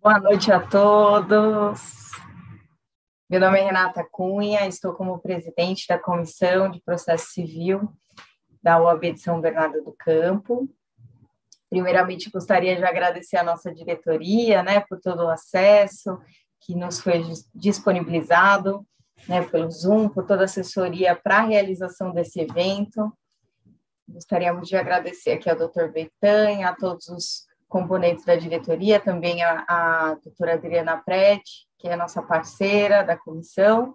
Boa noite a todos. Meu nome é Renata Cunha, estou como presidente da Comissão de Processo Civil da UAB de São Bernardo do Campo. Primeiramente, gostaria de agradecer à nossa diretoria, né, por todo o acesso que nos foi disponibilizado, né, pelo Zoom, por toda a assessoria para a realização desse evento. Gostaríamos de agradecer aqui ao Dr. Betanha, a todos os componentes da diretoria, também a, a doutora Adriana Prete, que é nossa parceira da comissão.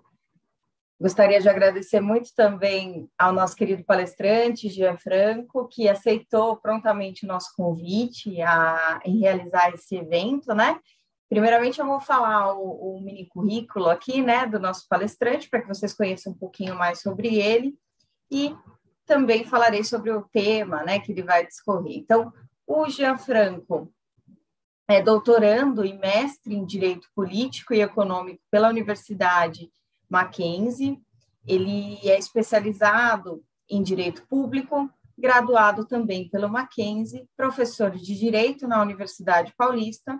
Gostaria de agradecer muito também ao nosso querido palestrante, Jean Franco, que aceitou prontamente o nosso convite a, em realizar esse evento, né? Primeiramente, eu vou falar o, o mini currículo aqui, né, do nosso palestrante, para que vocês conheçam um pouquinho mais sobre ele. E também falarei sobre o tema, né, que ele vai discorrer. Então, o Gianfranco é doutorando e mestre em Direito Político e Econômico pela Universidade Mackenzie. Ele é especializado em Direito Público, graduado também pelo Mackenzie, professor de Direito na Universidade Paulista,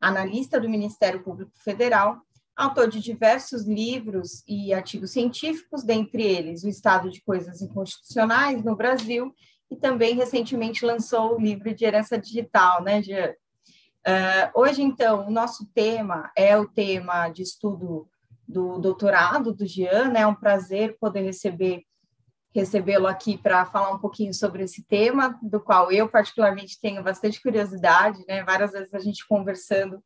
analista do Ministério Público Federal, autor de diversos livros e artigos científicos, dentre eles O Estado de Coisas Inconstitucionais no Brasil e também recentemente lançou o livro de herança digital, né, Jean? Uh, hoje, então, o nosso tema é o tema de estudo do doutorado do Jean, né? É um prazer poder receber recebê-lo aqui para falar um pouquinho sobre esse tema, do qual eu particularmente tenho bastante curiosidade, né? Várias vezes a gente conversando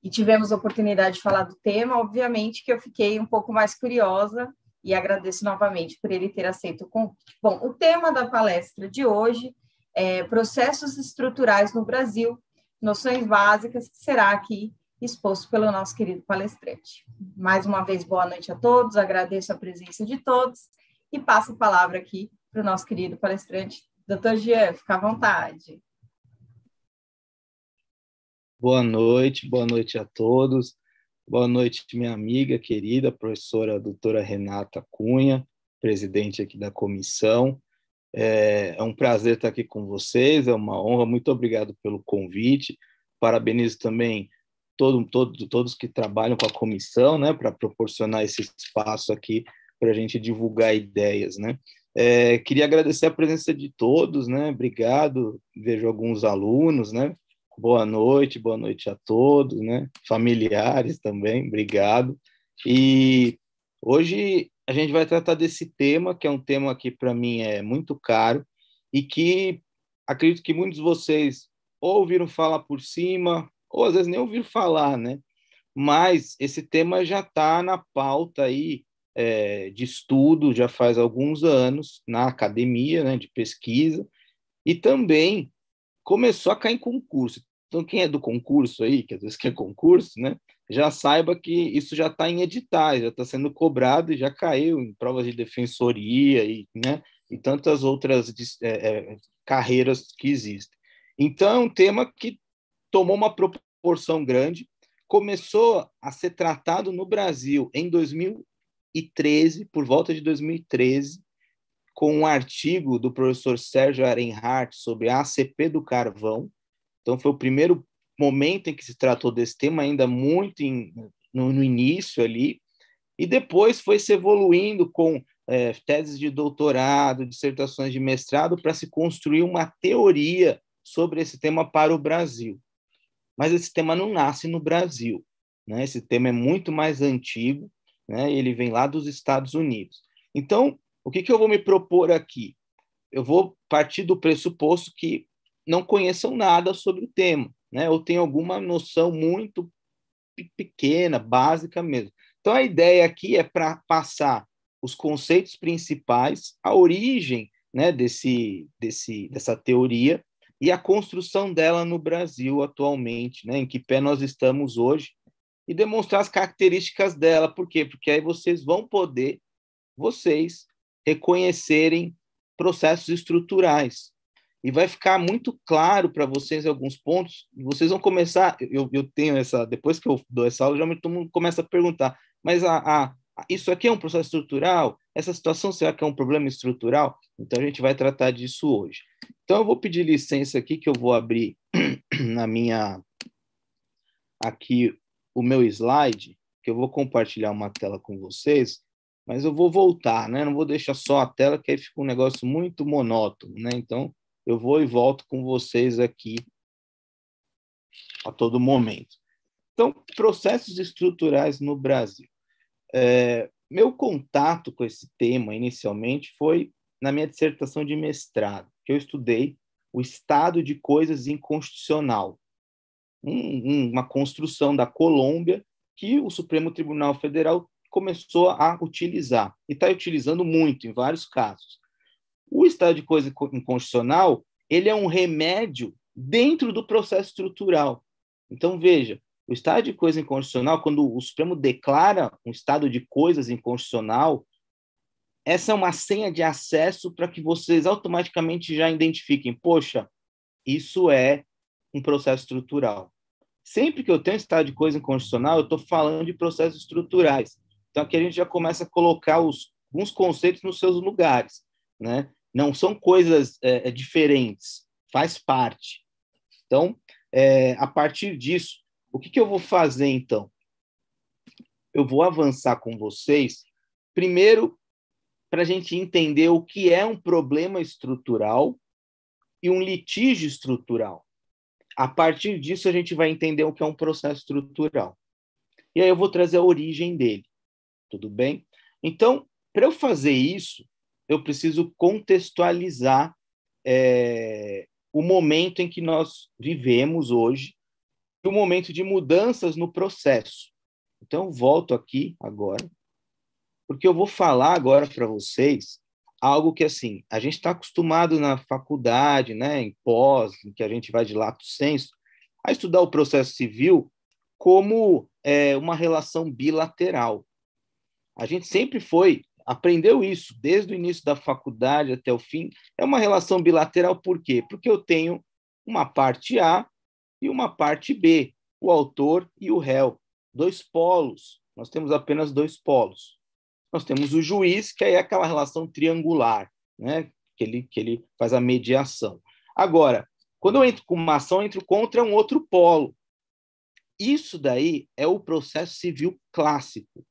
e tivemos a oportunidade de falar do tema, obviamente que eu fiquei um pouco mais curiosa e agradeço novamente por ele ter aceito o convite. Bom, o tema da palestra de hoje é Processos Estruturais no Brasil, Noções Básicas, que será aqui exposto pelo nosso querido palestrante. Mais uma vez, boa noite a todos, agradeço a presença de todos e passo a palavra aqui para o nosso querido palestrante, doutor Jean, fica à vontade. Boa noite, boa noite a todos. Boa noite, minha amiga querida, professora doutora Renata Cunha, presidente aqui da comissão. É, é um prazer estar aqui com vocês, é uma honra. Muito obrigado pelo convite. Parabenizo também todo, todo, todos que trabalham com a comissão, né, para proporcionar esse espaço aqui para a gente divulgar ideias, né. É, queria agradecer a presença de todos, né. Obrigado. Vejo alguns alunos, né, Boa noite, boa noite a todos, né? Familiares também, obrigado. E hoje a gente vai tratar desse tema, que é um tema que para mim é muito caro e que acredito que muitos de vocês ouviram falar por cima, ou às vezes nem ouviram falar, né? Mas esse tema já está na pauta aí é, de estudo já faz alguns anos, na academia, né, de pesquisa, e também começou a cair em concurso. Então, quem é do concurso aí, que às vezes quer concurso, né, já saiba que isso já está em editais, já está sendo cobrado e já caiu em provas de defensoria e, né, e tantas outras é, é, carreiras que existem. Então, é um tema que tomou uma proporção grande, começou a ser tratado no Brasil em 2013, por volta de 2013, com um artigo do professor Sérgio Arenhart sobre a ACP do carvão. Então, foi o primeiro momento em que se tratou desse tema, ainda muito em, no, no, início ali, e depois foi se evoluindo com é, teses de doutorado, dissertações de mestrado, para se construir uma teoria sobre esse tema para o Brasil. Mas esse tema não nasce no Brasil, né? esse tema é muito mais antigo, né? ele vem lá dos Estados Unidos. Então, o que, que eu vou me propor aqui? Eu vou partir do pressuposto que não conheçam nada sobre o tema, né? ou tem alguma noção muito pequena, básica mesmo. Então, a ideia aqui é para passar os conceitos principais, a origem né, desse, desse, dessa teoria e a construção dela no Brasil atualmente, né, em que pé nós estamos hoje, e demonstrar as características dela. Por quê? Porque aí vocês vão poder, vocês, reconhecerem processos estruturais. E vai ficar muito claro para vocês alguns pontos. Vocês vão começar. Eu, eu tenho essa. Depois que eu dou essa aula, geralmente todo mundo começa a perguntar: mas a, a, isso aqui é um processo estrutural? Essa situação será que é um problema estrutural? Então a gente vai tratar disso hoje. Então eu vou pedir licença aqui, que eu vou abrir na minha. Aqui o meu slide, que eu vou compartilhar uma tela com vocês mas eu vou voltar, né? Não vou deixar só a tela, que aí fica um negócio muito monótono, né? Então, eu vou e volto com vocês aqui a todo momento. Então, processos estruturais no Brasil. É, meu contato com esse tema inicialmente foi na minha dissertação de mestrado, que eu estudei o estado de coisas inconstitucional, um, uma construção da Colômbia que o Supremo Tribunal Federal começou a utilizar e está utilizando muito em vários casos. O estado de coisa inconstitucional ele é um remédio dentro do processo estrutural. Então veja, o estado de coisa inconstitucional, quando o Supremo declara um estado de coisas inconstitucional, essa é uma senha de acesso para que vocês automaticamente já identifiquem, poxa, isso é um processo estrutural. Sempre que eu tenho estado de coisa inconstitucional, eu estou falando de processos estruturais. Então aqui a gente já começa a colocar os, alguns conceitos nos seus lugares, né? Não são coisas é, é, diferentes, faz parte. Então, é, a partir disso, o que, que eu vou fazer então? Eu vou avançar com vocês, primeiro, para a gente entender o que é um problema estrutural e um litígio estrutural. A partir disso, a gente vai entender o que é um processo estrutural. E aí eu vou trazer a origem dele. Tudo bem? Então, para eu fazer isso, eu preciso contextualizar é, o momento em que nós vivemos hoje, o momento de mudanças no processo. Então, volto aqui agora, porque eu vou falar agora para vocês algo que, assim, a gente está acostumado na faculdade, né, em pós, em que a gente vai de lato senso, a estudar o processo civil como é, uma relação bilateral. A gente sempre foi, aprendeu isso desde o início da faculdade até o fim. É uma relação bilateral, por quê? Porque eu tenho uma parte A e uma parte B, o autor e o réu, dois polos. Nós temos apenas dois polos. Nós temos o juiz, que aí é aquela relação triangular, né? que, ele, que ele faz a mediação. Agora, quando eu entro com uma ação, eu entro contra um outro polo. Isso daí é o processo civil clássico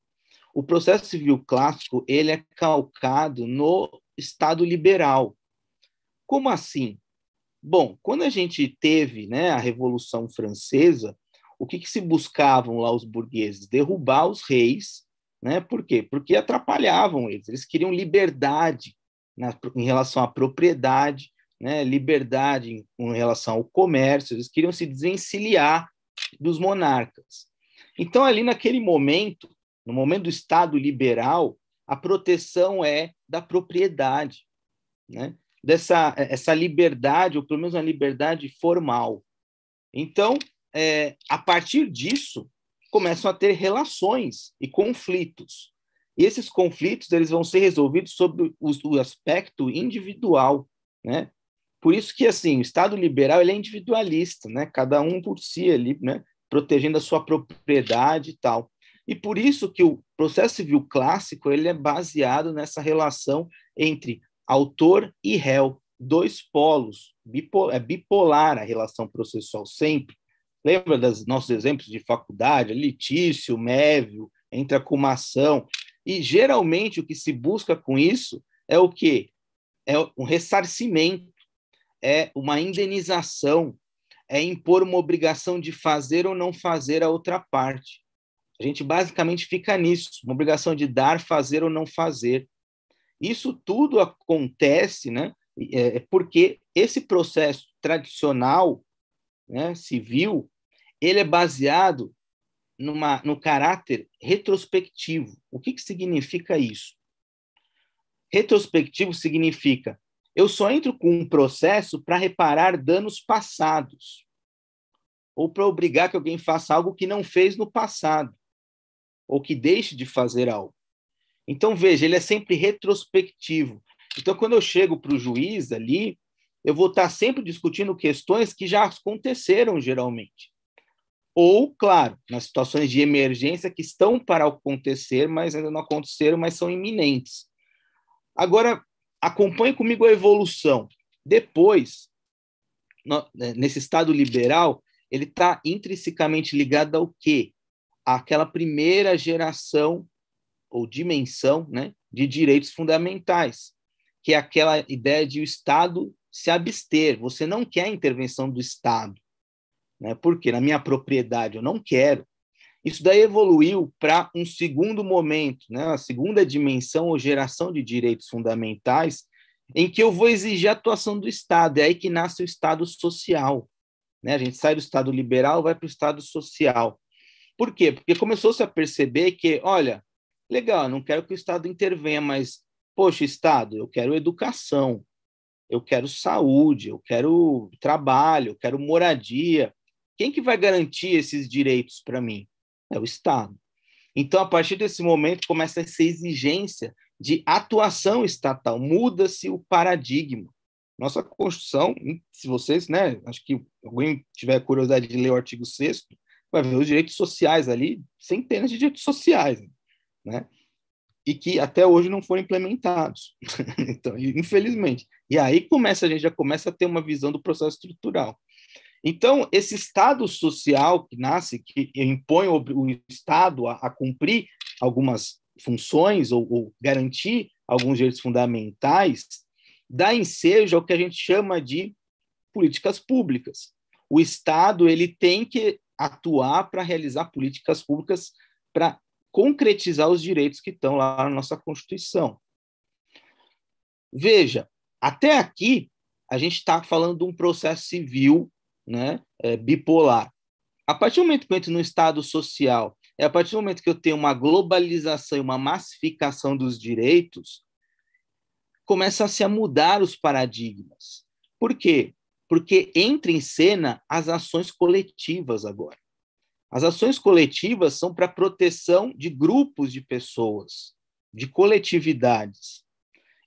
o processo civil clássico ele é calcado no Estado liberal. Como assim? Bom, quando a gente teve né, a Revolução Francesa, o que, que se buscavam lá os burgueses? Derrubar os reis, né? Por quê? Porque atrapalhavam eles. Eles queriam liberdade na, né, em relação à propriedade, né? liberdade em, em relação ao comércio. Eles queriam se desvencilhar dos monarcas. Então, ali naquele momento, no momento do Estado liberal, a proteção é da propriedade, né? dessa é, essa liberdade, ou pelo menos uma liberdade formal. Então, é, a partir disso, começam a ter relações e conflitos. E esses conflitos eles vão ser resolvidos sobre o, o aspecto individual, né? Por isso que assim, o Estado liberal ele é individualista, né? Cada um por si ali, né? Protegendo a sua propriedade e tal. E por isso que o processo civil clássico ele é baseado nessa relação entre autor e réu, dois polos, bipolar, é bipolar a relação processual sempre. Lembra dos nossos exemplos de faculdade, litício, mévio, entre acumação? E geralmente o que se busca com isso é o quê? É um ressarcimento, é uma indenização, é impor uma obrigação de fazer ou não fazer a outra parte. A gente basicamente fica nisso, uma obrigação de dar, fazer ou não fazer. Isso tudo acontece, né? É, é porque esse processo tradicional, né, civil, ele é baseado numa, no caráter retrospectivo. O que, que significa isso? Retrospectivo significa eu só entro com um processo para reparar danos passados ou para obrigar que alguém faça algo que não fez no passado ou que deixe de fazer algo. Então, veja, ele é sempre retrospectivo. Então, quando eu chego para o juiz ali, eu vou estar sempre discutindo questões que já aconteceram geralmente. Ou, claro, nas situações de emergência que estão para acontecer, mas ainda não aconteceram, mas são iminentes. Agora, acompanhe comigo a evolução. Depois, né, nesse Estado liberal, ele está intrinsecamente ligado ao quê? aquela primeira geração ou dimensão né, de direitos fundamentais, que é aquela ideia de o Estado se abster, você não quer a intervenção do Estado. Né? Porque na minha propriedade eu não quero. Isso daí evoluiu para um segundo momento, né? a segunda dimensão ou geração de direitos fundamentais, em que eu vou exigir a atuação do Estado. É aí que nasce o Estado social. Né? A gente sai do Estado liberal vai para o Estado social. Por quê? Porque começou-se a perceber que, olha, legal, não quero que o Estado intervenha, mas, poxa, Estado, eu quero educação, eu quero saúde, eu quero trabalho, eu quero moradia. Quem que vai garantir esses direitos para mim? É o Estado. Então, a partir desse momento, começa essa exigência de atuação estatal, muda-se o paradigma. Nossa Constituição, se vocês, né, acho que alguém tiver curiosidade de ler o artigo 6 vai ver os direitos sociais ali, centenas de direitos sociais, né? E que até hoje não foram implementados. então, infelizmente. E aí começa a gente já começa a ter uma visão do processo estrutural. Então, esse Estado social que nasce, que impõe o, o Estado a, a, cumprir algumas funções ou, ou, garantir alguns direitos fundamentais, dá ensejo ao que a gente chama de políticas públicas. O Estado ele tem que atuar para realizar políticas públicas para concretizar os direitos que estão lá na nossa Constituição. Veja, até aqui a gente está falando de um processo civil né, é, bipolar. A partir do momento que eu entro no Estado social, é a partir do momento que eu tenho uma globalização e uma massificação dos direitos, começa -se a se mudar os paradigmas. Por quê? porque entra em cena as ações coletivas agora. As ações coletivas são para proteção de grupos de pessoas, de coletividades.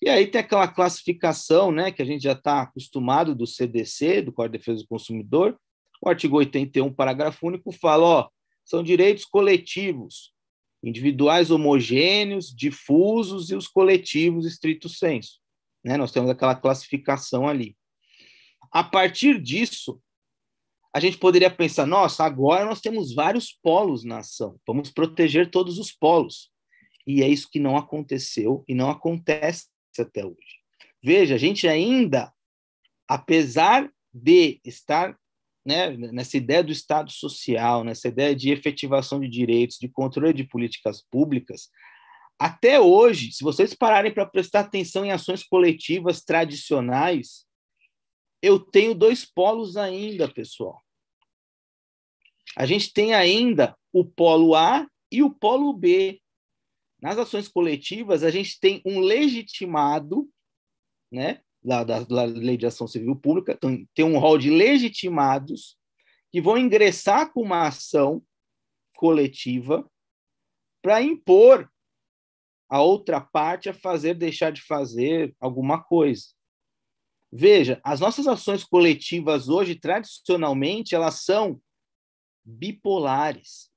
E aí tem aquela classificação, né, que a gente já está acostumado do CDC, do Código de Defesa do Consumidor, o artigo 81, parágrafo único, fala, ó, são direitos coletivos, individuais homogêneos, difusos e os coletivos estrito senso. Né? Nós temos aquela classificação ali. A partir disso, a gente poderia pensar: nossa, agora nós temos vários polos na ação, vamos proteger todos os polos. E é isso que não aconteceu e não acontece até hoje. Veja, a gente ainda, apesar de estar né, nessa ideia do Estado social, nessa ideia de efetivação de direitos, de controle de políticas públicas, até hoje, se vocês pararem para prestar atenção em ações coletivas tradicionais, eu tenho dois polos ainda, pessoal. A gente tem ainda o polo A e o polo B. Nas ações coletivas, a gente tem um legitimado, né, lá da, da Lei de Ação Civil Pública, tem um rol de legitimados que vão ingressar com uma ação coletiva para impor a outra parte a fazer, deixar de fazer alguma coisa. Veja, as nossas ações coletivas hoje, tradicionalmente, elas são bipolares.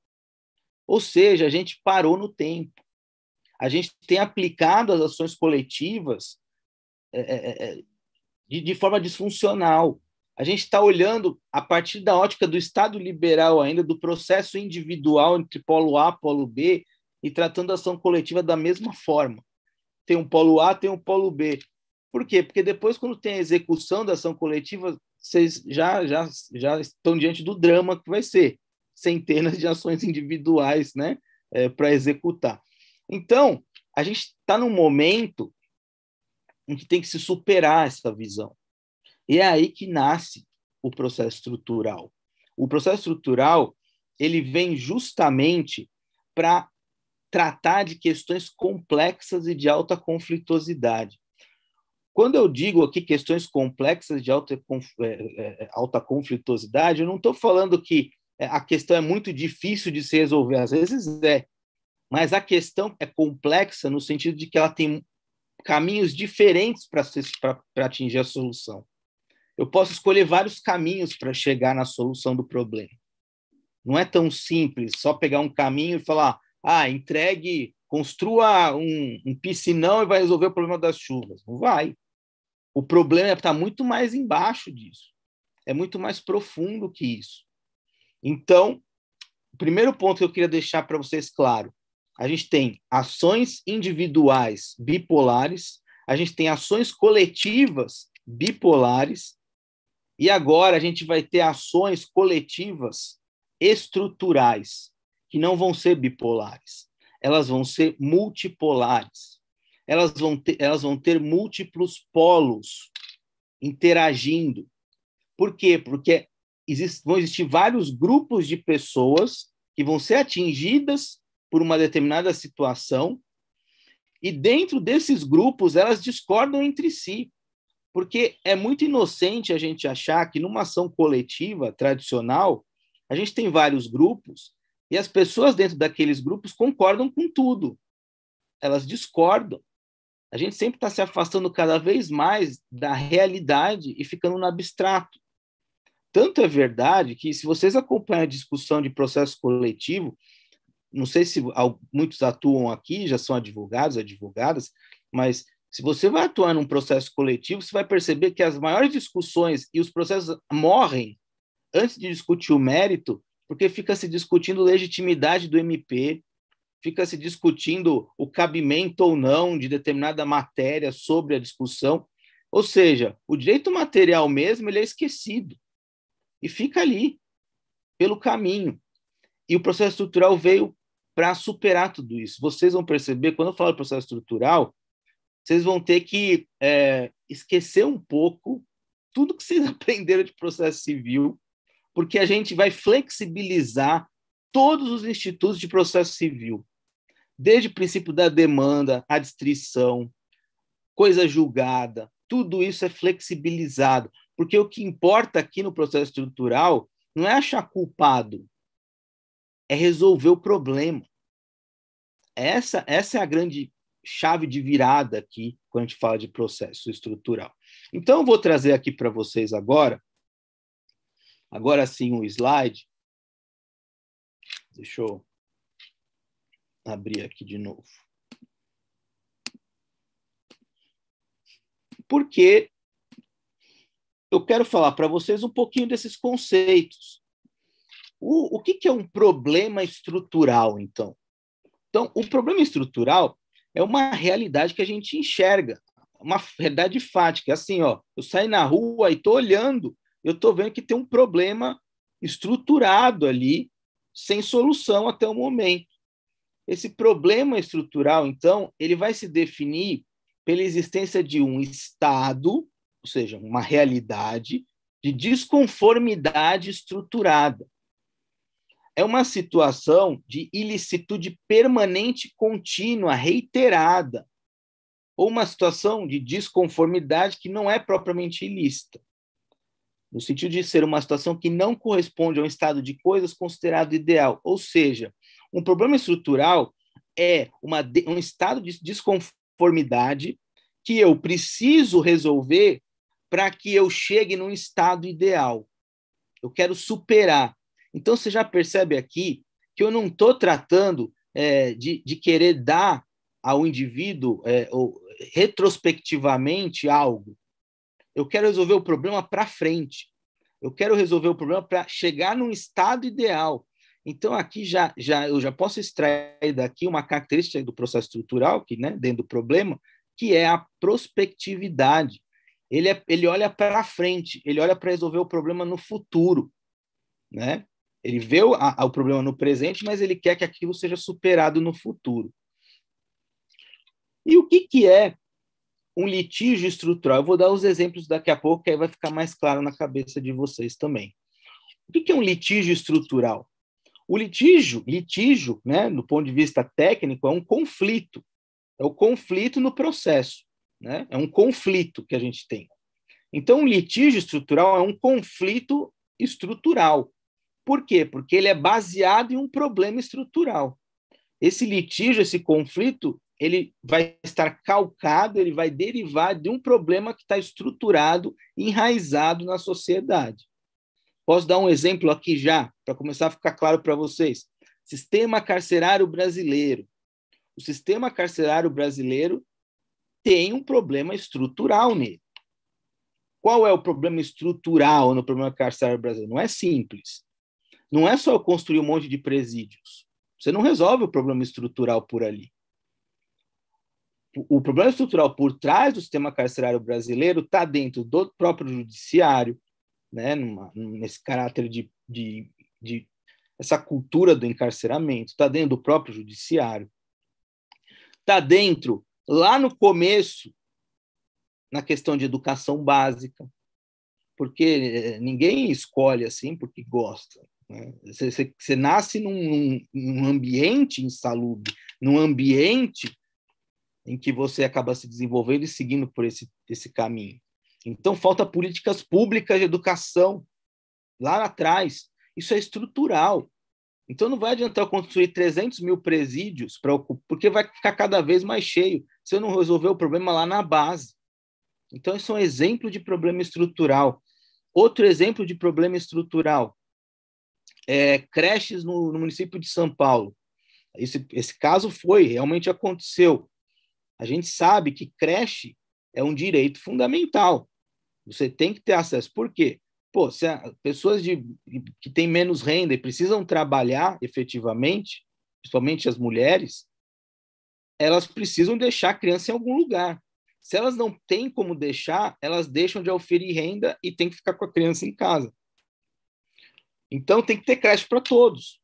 Ou seja, a gente parou no tempo. A gente tem aplicado as ações coletivas é, é, é, é de, de forma disfuncional. A gente está olhando a partir da ótica do Estado liberal ainda, do processo individual entre polo A, polo B, e tratando a ação coletiva da mesma forma. Tem um polo A, tem um polo B. Por quê? Porque depois, quando tem a execução da ação coletiva, vocês já, já, já estão diante do drama que vai ser centenas de ações individuais né, é, para executar. Então, a gente está num momento em que tem que se superar essa visão. E é aí que nasce o processo estrutural. O processo estrutural ele vem justamente para tratar de questões complexas e de alta conflituosidade. Quando eu digo aqui questões complexas de alta, é, é, é, alta conflitosidade, eu não estou falando que a questão é muito difícil de se resolver, às vezes é, mas a questão é complexa no sentido de que ela tem caminhos diferentes para atingir a solução. Eu posso escolher vários caminhos para chegar na solução do problema. Não é tão simples só pegar um caminho e falar, ah, entregue, construa um, um piscinão e vai resolver o problema das chuvas. Não vai. O problema é está muito mais embaixo disso. É muito mais profundo que isso. Então, o primeiro ponto que eu queria deixar para vocês claro: a gente tem ações individuais bipolares, a gente tem ações coletivas bipolares, e agora a gente vai ter ações coletivas estruturais, que não vão ser bipolares, elas vão ser multipolares elas vão ter, elas vão ter múltiplos polos interagindo. Por quê? Porque existe, vão existir vários grupos de pessoas que vão ser atingidas por uma determinada situação, e dentro desses grupos elas discordam entre si. Porque é muito inocente a gente achar que numa ação coletiva tradicional, a gente tem vários grupos e as pessoas dentro daqueles grupos concordam com tudo. Elas discordam a gente sempre está se afastando cada vez mais da realidade e ficando no abstrato. Tanto é verdade que, se vocês acompanham a discussão de processo coletivo, não sei se muitos atuam aqui, já são advogados, advogadas, mas se você vai atuar num processo coletivo, você vai perceber que as maiores discussões e os processos morrem antes de discutir o mérito, porque fica se discutindo legitimidade do MP, fica se discutindo o cabimento ou não de determinada matéria sobre a discussão. Ou seja, o direito material mesmo ele é esquecido e fica ali, pelo caminho. E o processo estrutural veio para superar tudo isso. Vocês vão perceber, quando eu falo processo estrutural, vocês vão ter que é, esquecer um pouco tudo que vocês aprenderam de processo civil, porque a gente vai flexibilizar todos os institutos de processo civil desde o princípio da demanda, a distrição, coisa julgada, tudo isso é flexibilizado, porque o que importa aqui no processo estrutural não é achar culpado, é resolver o problema. Essa, essa é a grande chave de virada aqui quando a gente fala de processo estrutural. Então, eu vou trazer aqui para vocês agora, agora sim, um slide. Deixa eu abrir aqui de novo. Porque eu quero falar para vocês um pouquinho desses conceitos. O, o que, que é um problema estrutural, então? Então, o problema estrutural é uma realidade que a gente enxerga, uma realidade fática. É assim, ó, eu saio na rua e estou olhando, eu estou vendo que tem um problema estruturado ali, sem solução até o momento. Esse problema estrutural, então, ele vai se definir pela existência de um estado, ou seja, uma realidade de desconformidade estruturada. É uma situação de ilicitude permanente, contínua, reiterada, ou uma situação de desconformidade que não é propriamente ilícita, no sentido de ser uma situação que não corresponde a um estado de coisas considerado ideal, ou seja, um problema estrutural é uma, um estado de desconformidade que eu preciso resolver para que eu chegue num estado ideal. Eu quero superar. Então, você já percebe aqui que eu não estou tratando é, de, de, querer dar ao indivíduo é, ou, retrospectivamente algo. Eu quero resolver o problema para frente. Eu quero resolver o problema para chegar num estado ideal. Então, aqui já, já eu já posso extrair daqui uma característica do processo estrutural, que, né, dentro do problema, que é a prospectividade. Ele, é, ele olha para frente, ele olha para resolver o problema no futuro. Né? Ele vê o, a, o problema no presente, mas ele quer que aquilo seja superado no futuro. E o que, que é um litígio estrutural? Eu vou dar os exemplos daqui a pouco, que aí vai ficar mais claro na cabeça de vocês também. O que, que é um litígio estrutural? O litígio, litígio, né, do ponto de vista técnico, é um conflito. É o conflito no processo, né? É um conflito que a gente tem. Então, o litígio estrutural é um conflito estrutural. Por quê? Porque ele é baseado em um problema estrutural. Esse litígio, esse conflito, ele vai estar calcado, ele vai derivar de um problema que está estruturado, enraizado na sociedade. Posso dar um exemplo aqui já, para começar a ficar claro para vocês. Sistema carcerário brasileiro. O sistema carcerário brasileiro tem um problema estrutural nele. Qual é o problema estrutural no problema carcerário brasileiro? Não é simples. Não é só construir um monte de presídios. Você não resolve o problema estrutural por ali. O problema estrutural por trás do sistema carcerário brasileiro está dentro do próprio judiciário, né, numa, nesse caráter de, de, de essa cultura do encarceramento, está dentro do próprio judiciário, está dentro, lá no começo, na questão de educação básica, porque eh, ninguém escolhe assim porque gosta. Né? Você, você, você, nasce num, num ambiente insalubre, num ambiente em que você acaba se desenvolvendo e seguindo por esse, esse caminho. Então, falta políticas públicas de educação lá atrás. Isso é estrutural. Então, não vai adiantar construir 300 mil presídios, pra, porque vai ficar cada vez mais cheio se eu não resolver o problema lá na base. Então, isso é um exemplo de problema estrutural. Outro exemplo de problema estrutural é creches no, no município de São Paulo. Esse, esse caso foi, realmente aconteceu. A gente sabe que creche é um direito fundamental. Você tem que ter acesso. Por quê? Pô, se a, pessoas de, que têm menos renda e precisam trabalhar efetivamente, principalmente as mulheres, elas precisam deixar a criança em algum lugar. Se elas não têm como deixar, elas deixam de oferir renda e tem que ficar com a criança em casa. Então, tem que ter creche para todos.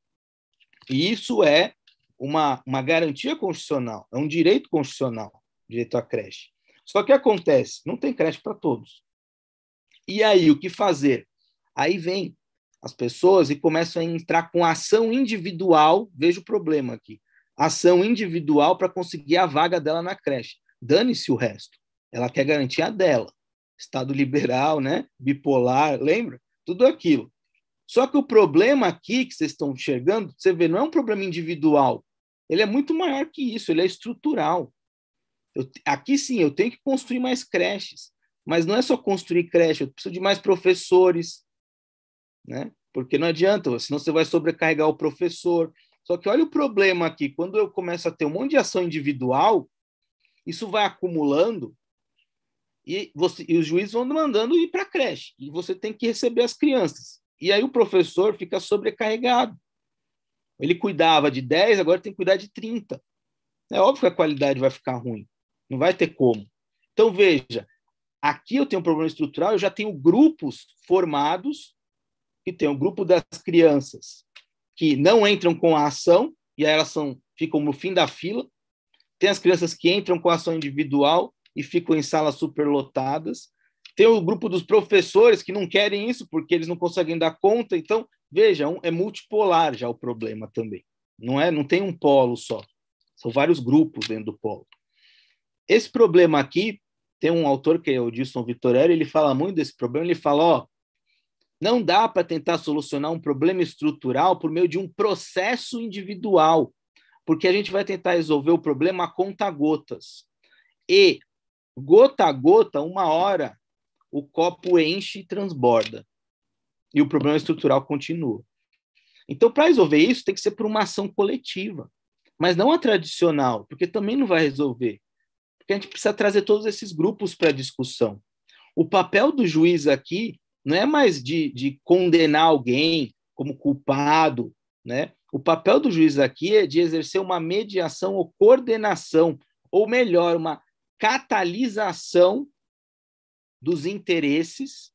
E isso é uma, uma garantia constitucional, é um direito constitucional, direito à creche. Só que acontece, não tem creche para todos. E aí, o que fazer? Aí vem as pessoas e começam a entrar com ação individual, veja o problema aqui, ação individual para conseguir a vaga dela na creche. Dane-se o resto. Ela quer garantir a dela. Estado liberal, né? Bipolar, lembra? Tudo aquilo. Só que o problema aqui que vocês estão enxergando, você vê, não é um problema individual. Ele é muito maior que isso, ele é estrutural. Eu, aqui sim, eu tenho que construir mais creches. Mas não é só construir creche, eu preciso de mais professores, né? Porque não adianta, senão você vai sobrecarregar o professor. Só que olha o problema aqui, quando eu começo a ter um monte de ação individual, isso vai acumulando e, você, e os juízes vão mandando ir para a creche, e você tem que receber as crianças. E aí o professor fica sobrecarregado. Ele cuidava de 10, agora tem que cuidar de 30. É óbvio que a qualidade vai ficar ruim, não vai ter como. Então, veja, Aqui eu tenho um problema estrutural, eu já tenho grupos formados, que tem o um grupo das crianças que não entram com a ação, e aí elas são, ficam no fim da fila, tem as crianças que entram com a ação individual e ficam em salas superlotadas, tem o grupo dos professores que não querem isso porque eles não conseguem dar conta, então, veja, é multipolar já o problema também. Não é, não tem um polo só. São vários grupos dentro do polo. Esse problema aqui tem um autor que é o Dilson Vitorelli, ele fala muito desse problema, ele fala, ó, não dá para tentar solucionar um problema estrutural por meio de um processo individual, porque a gente vai tentar resolver o problema a conta gotas. E gota a gota, uma hora, o copo enche e transborda. E o problema estrutural continua. Então, para resolver isso, tem que ser por uma ação coletiva, mas não a tradicional, porque também não vai resolver. Porque a gente precisa trazer todos esses grupos para discussão. O papel do juiz aqui não é mais de, de condenar alguém como culpado, né? O papel do juiz aqui é de exercer uma mediação ou coordenação, ou melhor, uma catalisação dos interesses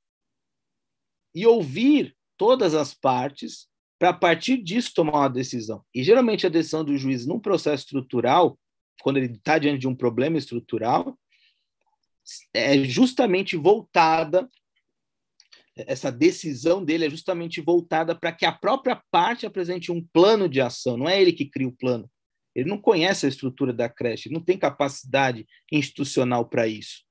e ouvir todas as partes para a partir disso tomar uma decisão. E geralmente a decisão do juiz num processo estrutural quando ele está diante de um problema estrutural, é justamente voltada essa decisão dele é justamente voltada para que a própria parte apresente um plano de ação, não é ele que cria o plano. Ele não conhece a estrutura da creche, não tem capacidade institucional para isso.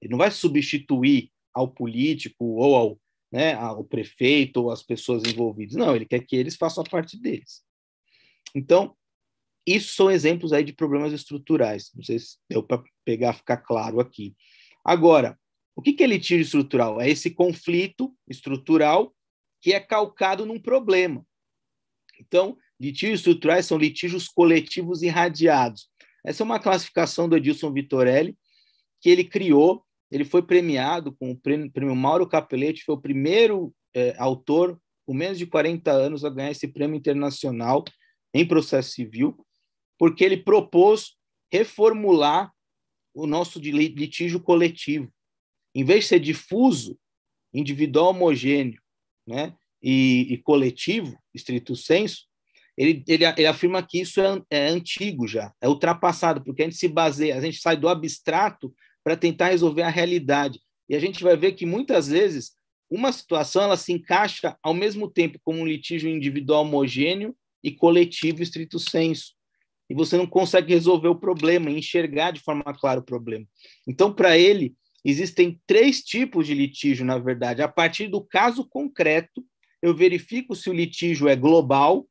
Ele não vai substituir ao político ou ao, né, ao prefeito ou às pessoas envolvidas. Não, ele quer que eles façam a parte deles. Então, isso são exemplos aí de problemas estruturais. Não sei se deu para pegar, ficar claro aqui. Agora, o que, que é litígio estrutural? É esse conflito estrutural que é calcado num problema. Então, litígios estruturais são litígios coletivos irradiados. Essa é uma classificação do Edilson Vitorelli, que ele criou, ele foi premiado com o prêmio, prêmio Mauro Capelletti, foi o primeiro é, autor com menos de 40 anos a ganhar esse prêmio internacional em processo civil porque ele propôs reformular o nosso litígio coletivo. Em vez de ser difuso, individual homogêneo né, e, e coletivo, estrito senso, ele, ele, ele, afirma que isso é, é antigo já, é ultrapassado, porque a gente se baseia, a gente sai do abstrato para tentar resolver a realidade. E a gente vai ver que muitas vezes uma situação ela se encaixa ao mesmo tempo como um litígio individual homogêneo e coletivo estrito senso e você não consegue resolver o problema, enxergar de forma clara o problema. Então, para ele, existem três tipos de litígio, na verdade. A partir do caso concreto, eu verifico se o litígio é global,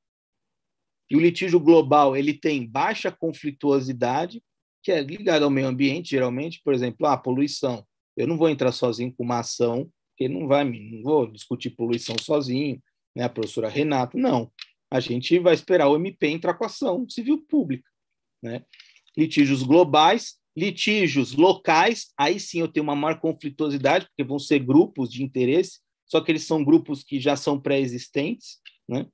e o litígio global ele tem baixa conflituosidade, que é ligado ao meio ambiente, geralmente, por exemplo, a ah, poluição. Eu não vou entrar sozinho com uma ação, porque não vai, não vou discutir poluição sozinho, né, a professora Renato, não a gente vai esperar o MP entrar com ação civil pública. Né? Litígios globais, litígios locais, aí sim eu tenho uma maior conflituosidade, porque vão ser grupos de interesse, só que eles são grupos que já são pré-existentes. Né?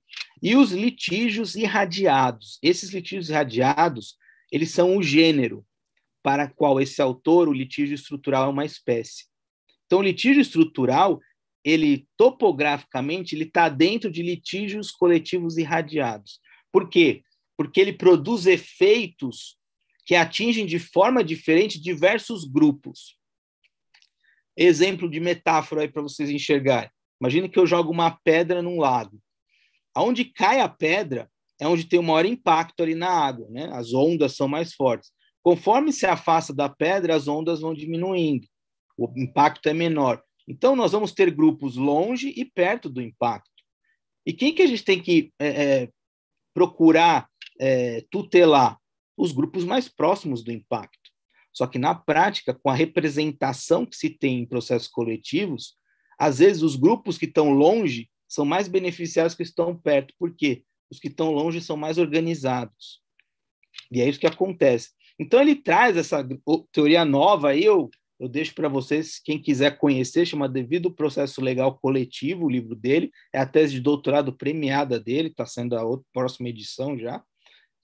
E os litígios irradiados. Esses litígios irradiados, eles são o gênero para qual esse autor, o litígio estrutural, é uma espécie. Então, o litígio estrutural, ele topograficamente ele está dentro de litígios coletivos irradiados. Por quê? Porque ele produz efeitos que atingem de forma diferente diversos grupos. Exemplo de metáfora aí para vocês enxergarem. Imagina que eu jogo uma pedra num lago. Aonde cai a pedra é onde tem o maior impacto ali na água, né? As ondas são mais fortes. Conforme se afasta da pedra, as ondas vão diminuindo. O impacto é menor então, nós vamos ter grupos longe e perto do impacto. E quem que a gente tem que é, é, procurar é, tutelar? Os grupos mais próximos do impacto. Só que, na prática, com a representação que se tem em processos coletivos, às vezes os grupos que estão longe são mais beneficiados que estão perto. Por quê? Os que estão longe são mais organizados. E é isso que acontece. Então, ele traz essa teoria nova aí, eu eu deixo para vocês, quem quiser conhecer, chama Devido Processo Legal Coletivo, o livro dele. É a tese de doutorado premiada dele, está sendo a outra, próxima edição já.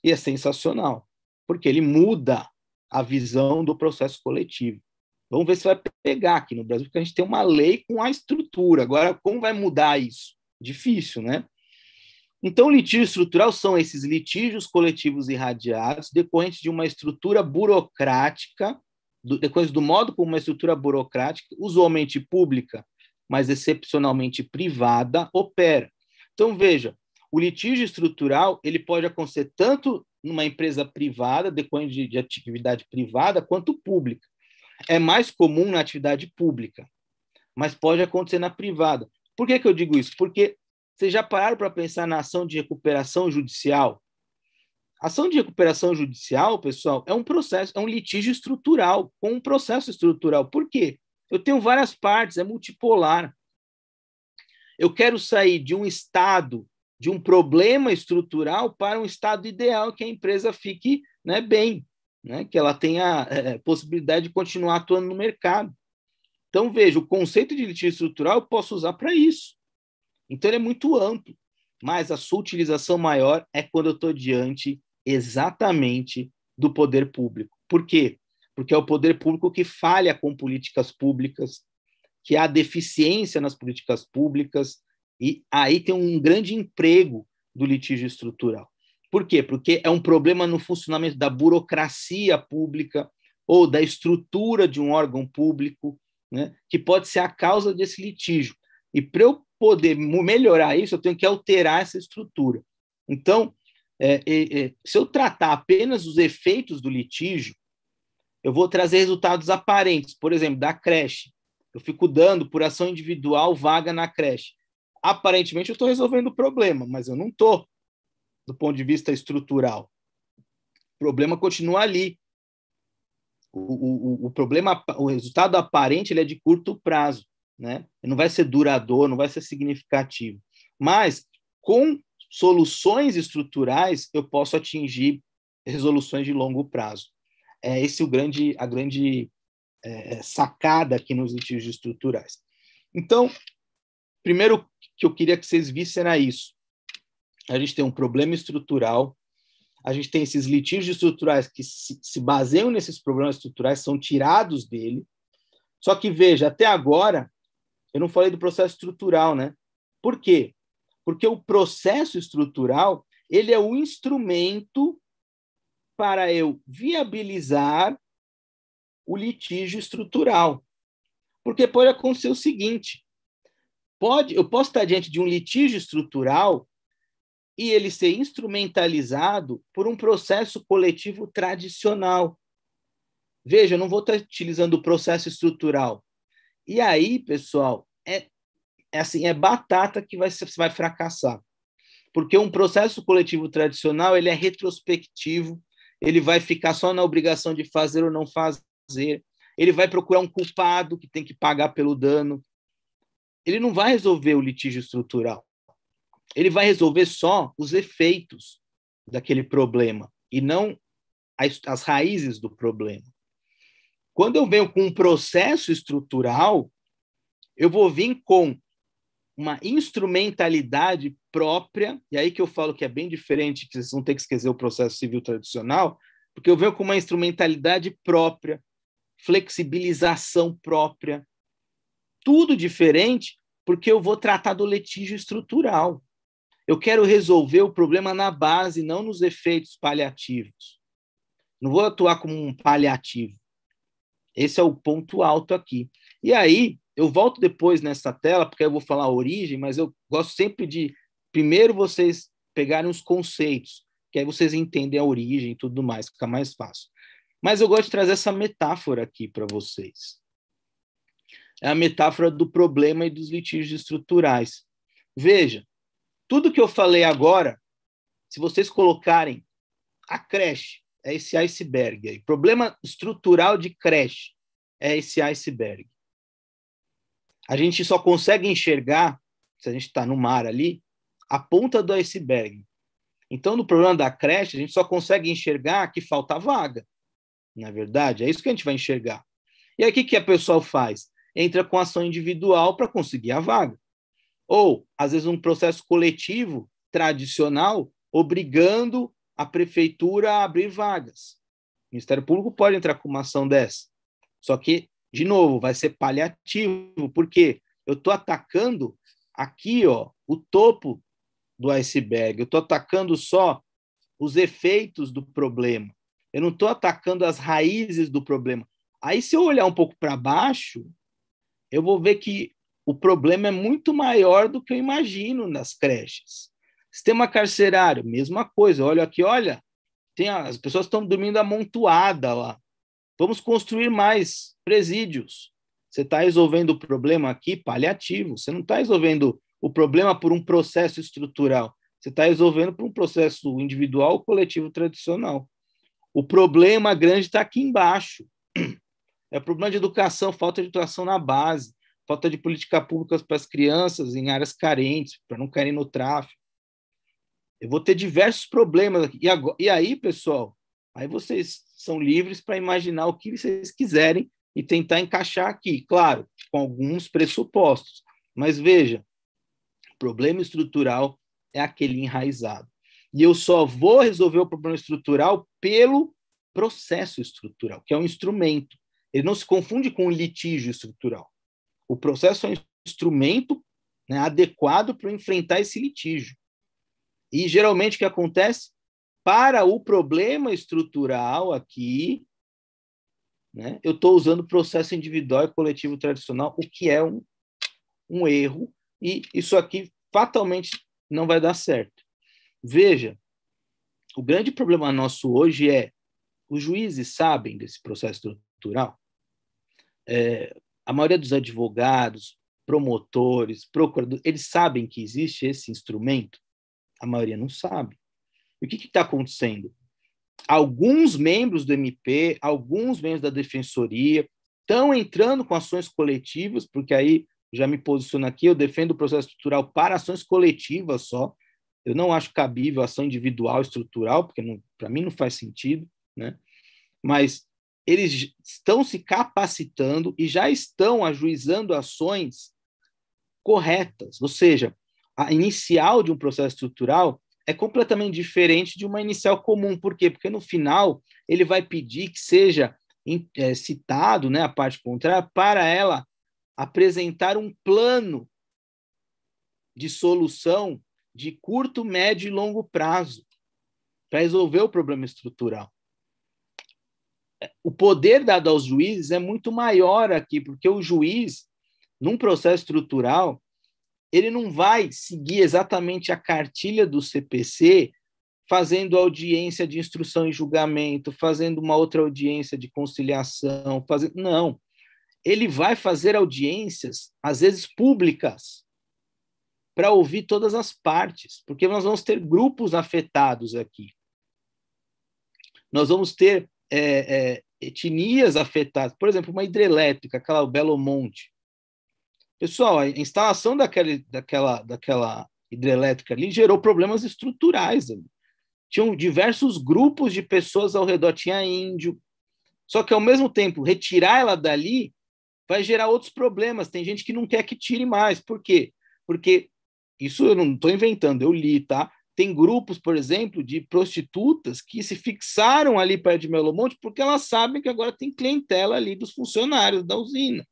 E é sensacional, porque ele muda a visão do processo coletivo. Vamos ver se vai pegar aqui no Brasil, porque a gente tem uma lei com a estrutura. Agora, como vai mudar isso? Difícil, né? Então, litígio estrutural são esses litígios coletivos irradiados decorrentes de uma estrutura burocrática do, depois do modo como uma estrutura burocrática, usualmente pública, mas excepcionalmente privada, opera. Então veja, o litígio estrutural ele pode acontecer tanto numa empresa privada, depois de, de atividade privada, quanto pública. É mais comum na atividade pública, mas pode acontecer na privada. Por que, que eu digo isso? Porque vocês já pararam para pensar na ação de recuperação judicial? Ação de recuperação judicial, pessoal, é um processo, é um litígio estrutural, com um processo estrutural. Por quê? Eu tenho várias partes, é multipolar. Eu quero sair de um estado, de um problema estrutural para um estado ideal que a empresa fique né, bem, né, que ela tenha é, é possibilidade de continuar atuando no mercado. Então, veja, o conceito de litígio estrutural eu posso usar para isso. Então, ele é muito amplo, mas a sua utilização maior é quando eu estou diante exatamente do poder público. Por quê? Porque é o poder público que falha com políticas públicas, que há deficiência nas políticas públicas, e aí tem um grande emprego do litígio estrutural. Por quê? Porque é um problema no funcionamento da burocracia pública ou da estrutura de um órgão público, né, que pode ser a causa desse litígio. E para eu poder melhorar isso, eu tenho que alterar essa estrutura. Então, é, é, se eu tratar apenas os efeitos do litígio, eu vou trazer resultados aparentes, por exemplo, da creche. Eu fico dando por ação individual vaga na creche. Aparentemente, eu estou resolvendo o problema, mas eu não estou, do ponto de vista estrutural. O problema continua ali. O, o, o problema, o resultado aparente, ele é de curto prazo, né? não vai ser duradouro, não vai ser significativo. Mas com soluções estruturais, eu posso atingir resoluções de longo prazo. É esse o grande, a grande é, é, sacada aqui nos litígios estruturais. Então, primeiro que eu queria que vocês vissem era isso. A gente tem um problema estrutural, a gente tem esses litígios estruturais que se, se baseiam nesses problemas estruturais, são tirados dele. Só que veja, até agora eu não falei do processo estrutural, né? Por quê? porque o processo estrutural ele é o instrumento para eu viabilizar o litígio estrutural. Porque pode acontecer o seguinte: pode, eu posso estar diante de um litígio estrutural e ele ser instrumentalizado por um processo coletivo tradicional. Veja, eu não vou estar utilizando o processo estrutural. E aí, pessoal, é é assim, é batata que vai, você vai fracassar. Porque um processo coletivo tradicional, ele é retrospectivo, ele vai ficar só na obrigação de fazer ou não fazer, ele vai procurar um culpado que tem que pagar pelo dano. Ele não vai resolver o litígio estrutural. Ele vai resolver só os efeitos daquele problema e não as, as raízes do problema. Quando eu venho com um processo estrutural, eu vou vir com uma instrumentalidade própria, e aí que eu falo que é bem diferente, que vocês vão ter que esquecer o processo civil tradicional, porque eu venho com uma instrumentalidade própria, flexibilização própria, tudo diferente, porque eu vou tratar do letígio estrutural. Eu quero resolver o problema na base, não nos efeitos paliativos. Não vou atuar como um paliativo. Esse é o ponto alto aqui. E aí, eu volto depois nessa tela, porque eu vou falar a origem, mas eu gosto sempre de primeiro vocês pegarem os conceitos, que aí vocês entendem a origem e tudo mais, fica mais fácil. Mas eu gosto de trazer essa metáfora aqui para vocês. É a metáfora do problema e dos litígios estruturais. Veja, tudo que eu falei agora, se vocês colocarem a creche, é esse iceberg aí. Problema estrutural de creche é esse iceberg a gente só consegue enxergar, se a gente está no mar ali, a ponta do iceberg. Então, no problema da creche, a gente só consegue enxergar que falta vaga. Na é verdade, é isso que a gente vai enxergar. E aí, o que, que a pessoa faz? Entra com ação individual para conseguir a vaga. Ou, às vezes, um processo coletivo, tradicional, obrigando a prefeitura a abrir vagas. O Ministério Público pode entrar com uma ação dessa. Só que de novo, vai ser paliativo, porque eu estou atacando aqui ó, o topo do iceberg, eu estou atacando só os efeitos do problema, eu não estou atacando as raízes do problema. Aí, se eu olhar um pouco para baixo, eu vou ver que o problema é muito maior do que eu imagino nas creches. Sistema carcerário, mesma coisa. Olha aqui, olha, tem, as pessoas estão dormindo amontoada lá. Vamos construir mais presídios. Você está resolvendo o problema aqui paliativo. Você não está resolvendo o problema por um processo estrutural. Você está resolvendo por um processo individual ou coletivo tradicional. O problema grande está aqui embaixo. É o problema de educação, falta de educação na base, falta de políticas públicas para as crianças em áreas carentes, para não caírem no tráfico. Eu vou ter diversos problemas aqui. E, agora, e aí, pessoal, aí vocês são livres para imaginar o que vocês quiserem e tentar encaixar aqui, claro, com alguns pressupostos. Mas veja, problema estrutural é aquele enraizado. E eu só vou resolver o problema estrutural pelo processo estrutural, que é um instrumento. Ele não se confunde com o litígio estrutural. O processo é um instrumento né, adequado para enfrentar esse litígio. E geralmente o que acontece? para o problema estrutural aqui, né, eu estou usando processo individual e coletivo tradicional, o que é um, um erro, e isso aqui fatalmente não vai dar certo. Veja, o grande problema nosso hoje é os juízes sabem desse processo estrutural. É, a maioria dos advogados, promotores, procuradores, eles sabem que existe esse instrumento. A maioria não sabe. O que está acontecendo? Alguns membros do MP, alguns membros da Defensoria, estão entrando com ações coletivas, porque aí já me posiciono aqui, eu defendo o processo estrutural para ações coletivas só. Eu não acho cabível ação individual estrutural, porque para mim não faz sentido, né? Mas eles estão se capacitando e já estão ajuizando ações corretas, ou seja, a inicial de um processo estrutural é completamente diferente de uma inicial comum. Por quê? Porque no final ele vai pedir que seja é, citado, né, a parte contrária, para ela apresentar um plano de solução de curto, médio e longo prazo para resolver o problema estrutural. É, o poder dado aos juízes é muito maior aqui, porque o juiz, num processo estrutural, ele não vai seguir exatamente a cartilha do CPC, fazendo audiência de instrução e julgamento, fazendo uma outra audiência de conciliação, fazendo não. Ele vai fazer audiências, às vezes públicas, para ouvir todas as partes, porque nós vamos ter grupos afetados aqui. Nós vamos ter é, é, etnias afetadas, por exemplo, uma hidrelétrica, aquela Belo Monte Pessoal, a instalação daquela, daquela, daquela hidrelétrica ali gerou problemas estruturais. Ali. Tinham diversos grupos de pessoas ao redor, tinha índio. Só que, ao mesmo tempo, retirar ela dali vai gerar outros problemas. Tem gente que não quer que tire mais. Por quê? Porque isso eu não estou inventando, eu li, tá? Tem grupos, por exemplo, de prostitutas que se fixaram ali perto de Melo Monte porque elas sabem que agora tem clientela ali dos funcionários da usina.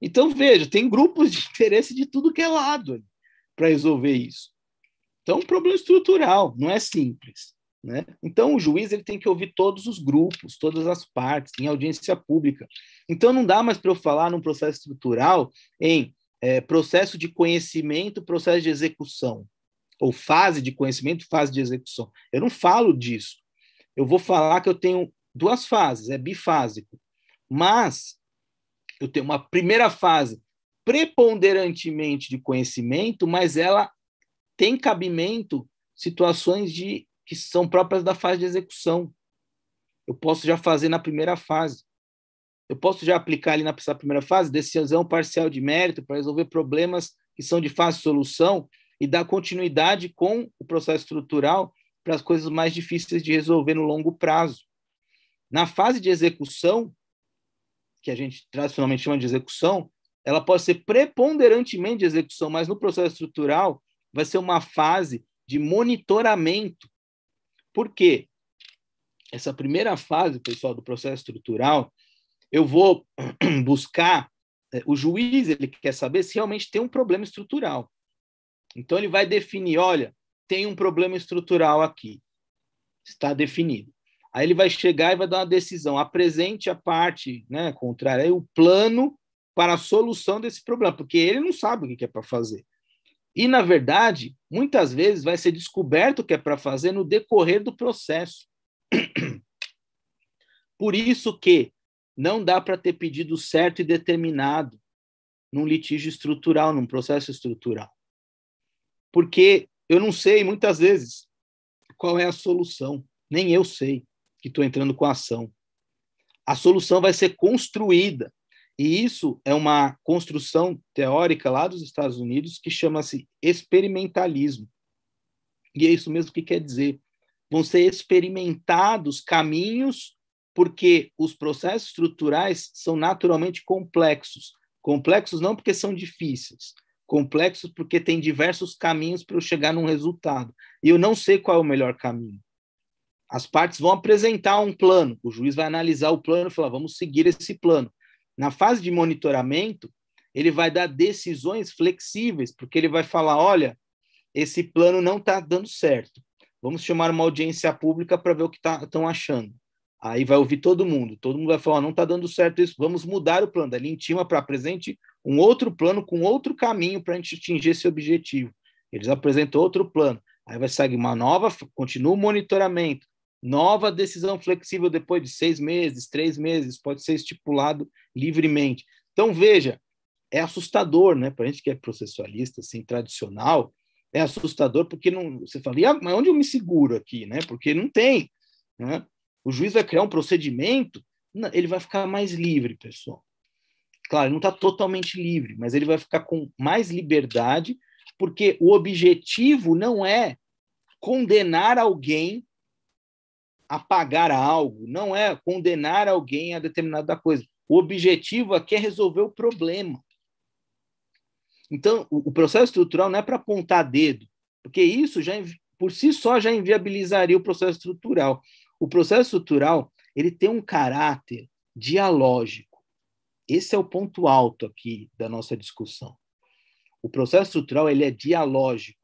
Então, veja, tem grupos de interesse de tudo que é lado para resolver isso. Então, é um problema estrutural, não é simples. Né? Então, o juiz ele tem que ouvir todos os grupos, todas as partes, em audiência pública. Então, não dá mais para eu falar num processo estrutural em é, processo de conhecimento, processo de execução, ou fase de conhecimento, fase de execução. Eu não falo disso. Eu vou falar que eu tenho duas fases, é bifásico. Mas eu tenho uma primeira fase preponderantemente de conhecimento, mas ela tem cabimento situações de que são próprias da fase de execução. Eu posso já fazer na primeira fase. Eu posso já aplicar ali na primeira fase decisão parcial de mérito para resolver problemas que são de fácil solução e dar continuidade com o processo estrutural para as coisas mais difíceis de resolver no longo prazo. Na fase de execução, que a gente tradicionalmente chama de execução, ela pode ser preponderantemente de execução, mas no processo estrutural vai ser uma fase de monitoramento. Por quê? Essa primeira fase, pessoal, do processo estrutural, eu vou buscar é, o juiz, ele quer saber se realmente tem um problema estrutural. Então ele vai definir, olha, tem um problema estrutural aqui. Está definido. Aí ele vai chegar e vai dar uma decisão. Apresente a parte né, contrária, o plano para a solução desse problema, porque ele não sabe o que é para fazer. E, na verdade, muitas vezes vai ser descoberto o que é para fazer no decorrer do processo. Por isso que não dá para ter pedido certo e determinado num litígio estrutural, num processo estrutural. Porque eu não sei, muitas vezes, qual é a solução. Nem eu sei que estou entrando com a ação. A solução vai ser construída. E isso é uma construção teórica lá dos Estados Unidos que chama-se experimentalismo. E é isso mesmo que quer dizer. Vão ser experimentados caminhos, porque os processos estruturais são naturalmente complexos. Complexos não porque são difíceis, complexos porque tem diversos caminhos para eu chegar num resultado. E eu não sei qual é o melhor caminho. As partes vão apresentar um plano, o juiz vai analisar o plano e falar: vamos seguir esse plano. Na fase de monitoramento, ele vai dar decisões flexíveis, porque ele vai falar: olha, esse plano não está dando certo. Vamos chamar uma audiência pública para ver o que estão tá, achando. Aí vai ouvir todo mundo, todo mundo vai falar: não está dando certo isso, vamos mudar o plano. Ele intima para presente um outro plano com outro caminho para a gente atingir esse objetivo. Eles apresentam outro plano. Aí vai seguir uma nova, continua o monitoramento, Nova decisão flexível depois de seis meses, três meses, pode ser estipulado livremente. Então, veja, é assustador, né? Para a gente que é processualista, assim, tradicional, é assustador porque não, você fala, ah, mas onde eu me seguro aqui, né? Porque não tem. Né? O juiz vai criar um procedimento, ele vai ficar mais livre, pessoal. Claro, não está totalmente livre, mas ele vai ficar com mais liberdade, porque o objetivo não é condenar alguém apagar algo, não é condenar alguém a determinada coisa. O objetivo aqui é resolver o problema. Então, o, processo estrutural não é para apontar dedo, porque isso já por si só já inviabilizaria o processo estrutural. O processo estrutural ele tem um caráter dialógico. Esse é o ponto alto aqui da nossa discussão. O processo estrutural ele é dialógico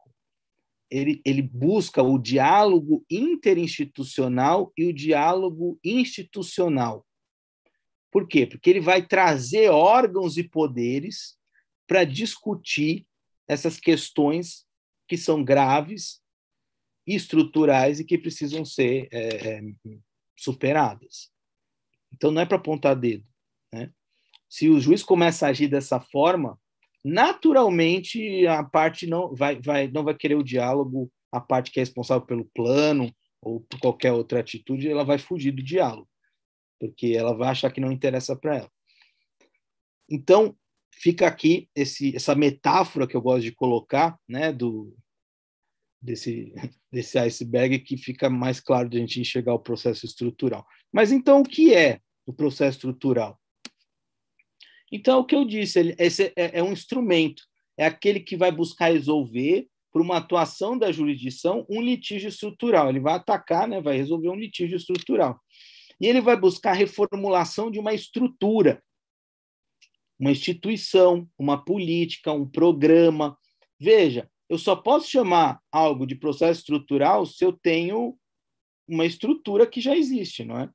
ele, ele busca o diálogo interinstitucional e o diálogo institucional. Por quê? Porque ele vai trazer órgãos e poderes para discutir essas questões que são graves, estruturais e que precisam ser é, é superadas. Então, não é para apontar dedo. Né? Se o juiz começa a agir dessa forma, naturalmente a parte não vai, vai, não vai querer o diálogo, a parte que é responsável pelo plano ou por qualquer outra atitude, ela vai fugir do diálogo, porque ela vai achar que não interessa para ela. Então, fica aqui esse, essa metáfora que eu gosto de colocar, né, do desse desse iceberg que fica mais claro de a gente enxergar o processo estrutural. Mas então o que é o processo estrutural? Então, é o que eu disse, ele, esse é, é um instrumento, é aquele que vai buscar resolver, por uma atuação da jurisdição, um litígio estrutural. Ele vai atacar, né, vai resolver um litígio estrutural. E ele vai buscar a reformulação de uma estrutura, uma instituição, uma política, um programa. Veja, eu só posso chamar algo de processo estrutural se eu tenho uma estrutura que já existe, não é?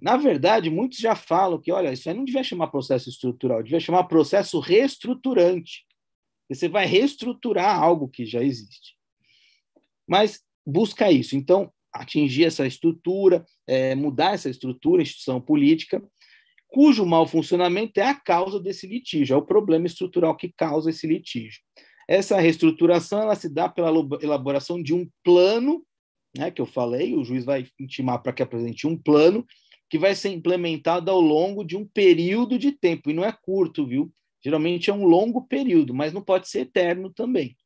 Na verdade, muitos já falam que, olha, isso aí não devia chamar processo estrutural, devia chamar processo reestruturante. Você vai reestruturar algo que já existe. Mas busca isso. Então, atingir essa estrutura, é, mudar essa estrutura, instituição política, cujo mau funcionamento é a causa desse litígio, é o problema estrutural que causa esse litígio. Essa reestruturação ela se dá pela elaboração de um plano, né, que eu falei, o juiz vai intimar para que apresente um plano que vai ser implementada ao longo de um período de tempo, e não é curto, viu? Geralmente é um longo período, mas não pode ser eterno também.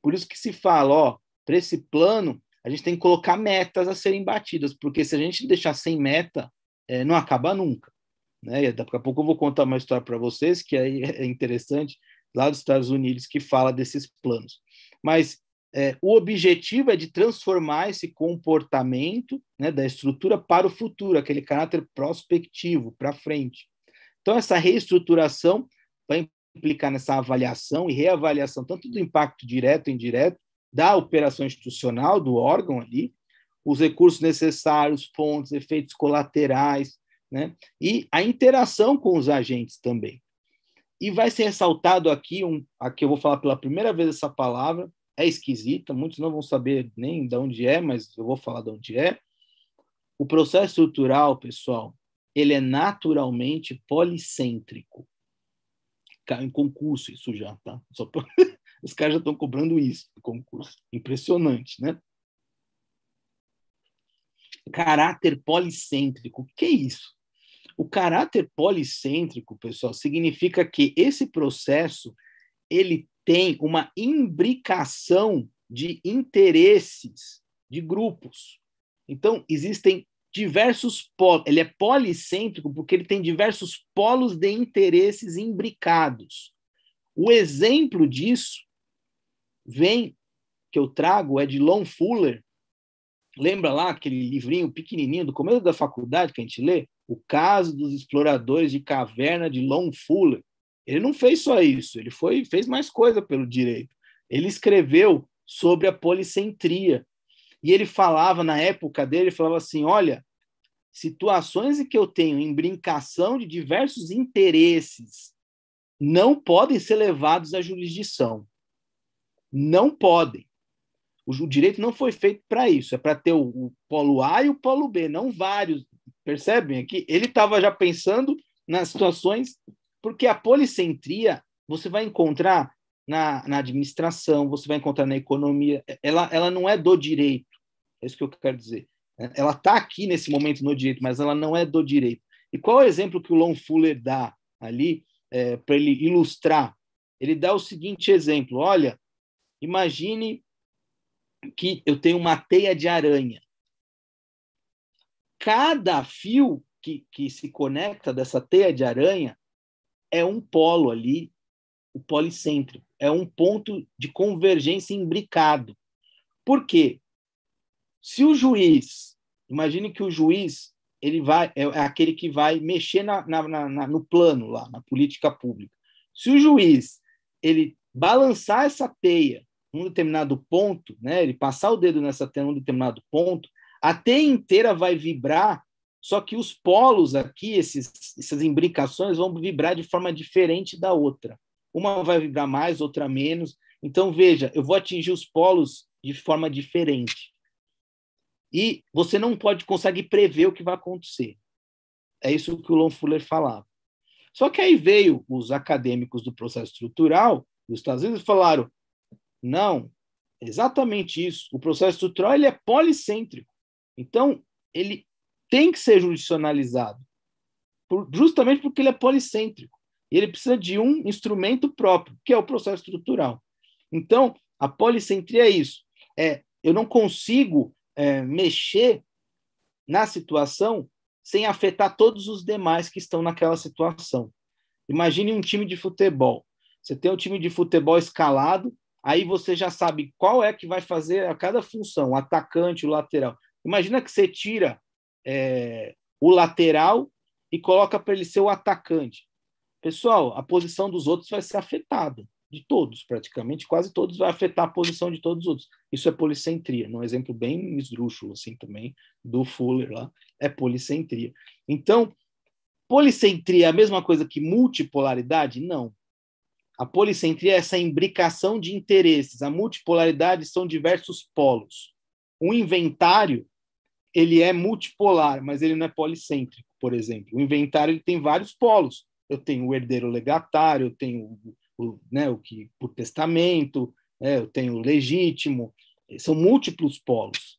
Por isso que se fala, ó, para esse plano, a gente tem que colocar metas a serem batidas, porque se a gente deixar sem meta, é, não acaba nunca. Né? E Daqui a pouco eu vou contar uma história para vocês, que aí é interessante, lá dos Estados Unidos, que fala desses planos. Mas é, o objetivo é de transformar esse comportamento né, da estrutura para o futuro, aquele caráter prospectivo, para frente. Então, essa reestruturação vai implicar nessa avaliação e reavaliação, tanto do impacto direto e indireto, da operação institucional, do órgão ali, os recursos necessários, fontes, efeitos colaterais, né? e a interação com os agentes também. E vai ser ressaltado aqui, um, aqui eu vou falar pela primeira vez essa palavra, é esquisita, muitos não vão saber nem de onde é, mas eu vou falar de onde é. O processo estrutural, pessoal, ele é naturalmente policêntrico. Caiu em concurso isso já, tá? Pra... Os caras já estão cobrando isso em concurso. Impressionante, né? Caráter policêntrico. O que é isso? O caráter policêntrico, pessoal, significa que esse processo ele tem uma imbricação de interesses de grupos. Então, existem diversos polos. Ele é policêntrico porque ele tem diversos polos de interesses imbricados. O exemplo disso vem que eu trago é de Lon Fuller. Lembra lá aquele livrinho pequenininho do começo da faculdade que a gente lê? O caso dos exploradores de caverna de Lon Fuller. Ele não fez só isso, ele foi fez mais coisa pelo direito. Ele escreveu sobre a policentria. E ele falava na época dele, ele falava assim: "Olha, situações em que eu tenho em brincação de diversos interesses não podem ser levados à jurisdição. Não podem. O, o direito não foi feito para isso, é para ter o, o polo A e o polo B, não vários. Percebem aqui? Ele estava já pensando nas situações porque a policentria você vai encontrar na, na administração, você vai encontrar na economia. Ela, ela não é do direito, é isso que eu quero dizer. Ela está aqui nesse momento no direito, mas ela não é do direito. E qual é o exemplo que o Lon Fuller dá ali é, para ele ilustrar? Ele dá o seguinte exemplo: olha, imagine que eu tenho uma teia de aranha. Cada fio que, que se conecta dessa teia de aranha é um polo ali, o policêntrico, é um ponto de convergência imbricado. Por quê? Se o juiz, imagine que o juiz ele vai é, é aquele que vai mexer na, na, na, no plano lá, na política pública. Se o juiz ele balançar essa teia num determinado ponto, né, ele passar o dedo nessa teia num determinado ponto, a teia inteira vai vibrar só que os polos aqui, esses, essas imbricações, vão vibrar de forma diferente da outra. Uma vai vibrar mais, outra menos. Então, veja, eu vou atingir os polos de forma diferente. E você não pode conseguir prever o que vai acontecer. É isso que o Lon Fuller falava. Só que aí veio os acadêmicos do processo estrutural dos Estados Unidos e falaram: não, exatamente isso. O processo estrutural ele é policêntrico. Então, ele tem que ser jurisdicionalizado, por, justamente porque ele é policêntrico. E ele precisa de um instrumento próprio, que é o processo estrutural. Então, a policentria é isso. É, eu não consigo é, mexer na situação sem afetar todos os demais que estão naquela situação. Imagine um time de futebol. Você tem um time de futebol escalado, aí você já sabe qual é que vai fazer a cada função, o atacante, o lateral. Imagina que você tira é, o lateral e coloca para ele ser o atacante. Pessoal, a posição dos outros vai ser afetada, de todos, praticamente, quase todos, vai afetar a posição de todos os outros. Isso é policentria, num exemplo bem esdrúxulo, assim, também, do Fuller lá, é policentria. Então, policentria é a mesma coisa que multipolaridade? Não. A policentria é essa imbricação de interesses. A multipolaridade são diversos polos. Um inventário ele é multipolar, mas ele não é policêntrico, por exemplo. O inventário ele tem vários polos. Eu tenho o herdeiro legatário, eu tenho o, né, o que por testamento, né, eu tenho o legítimo. São múltiplos polos.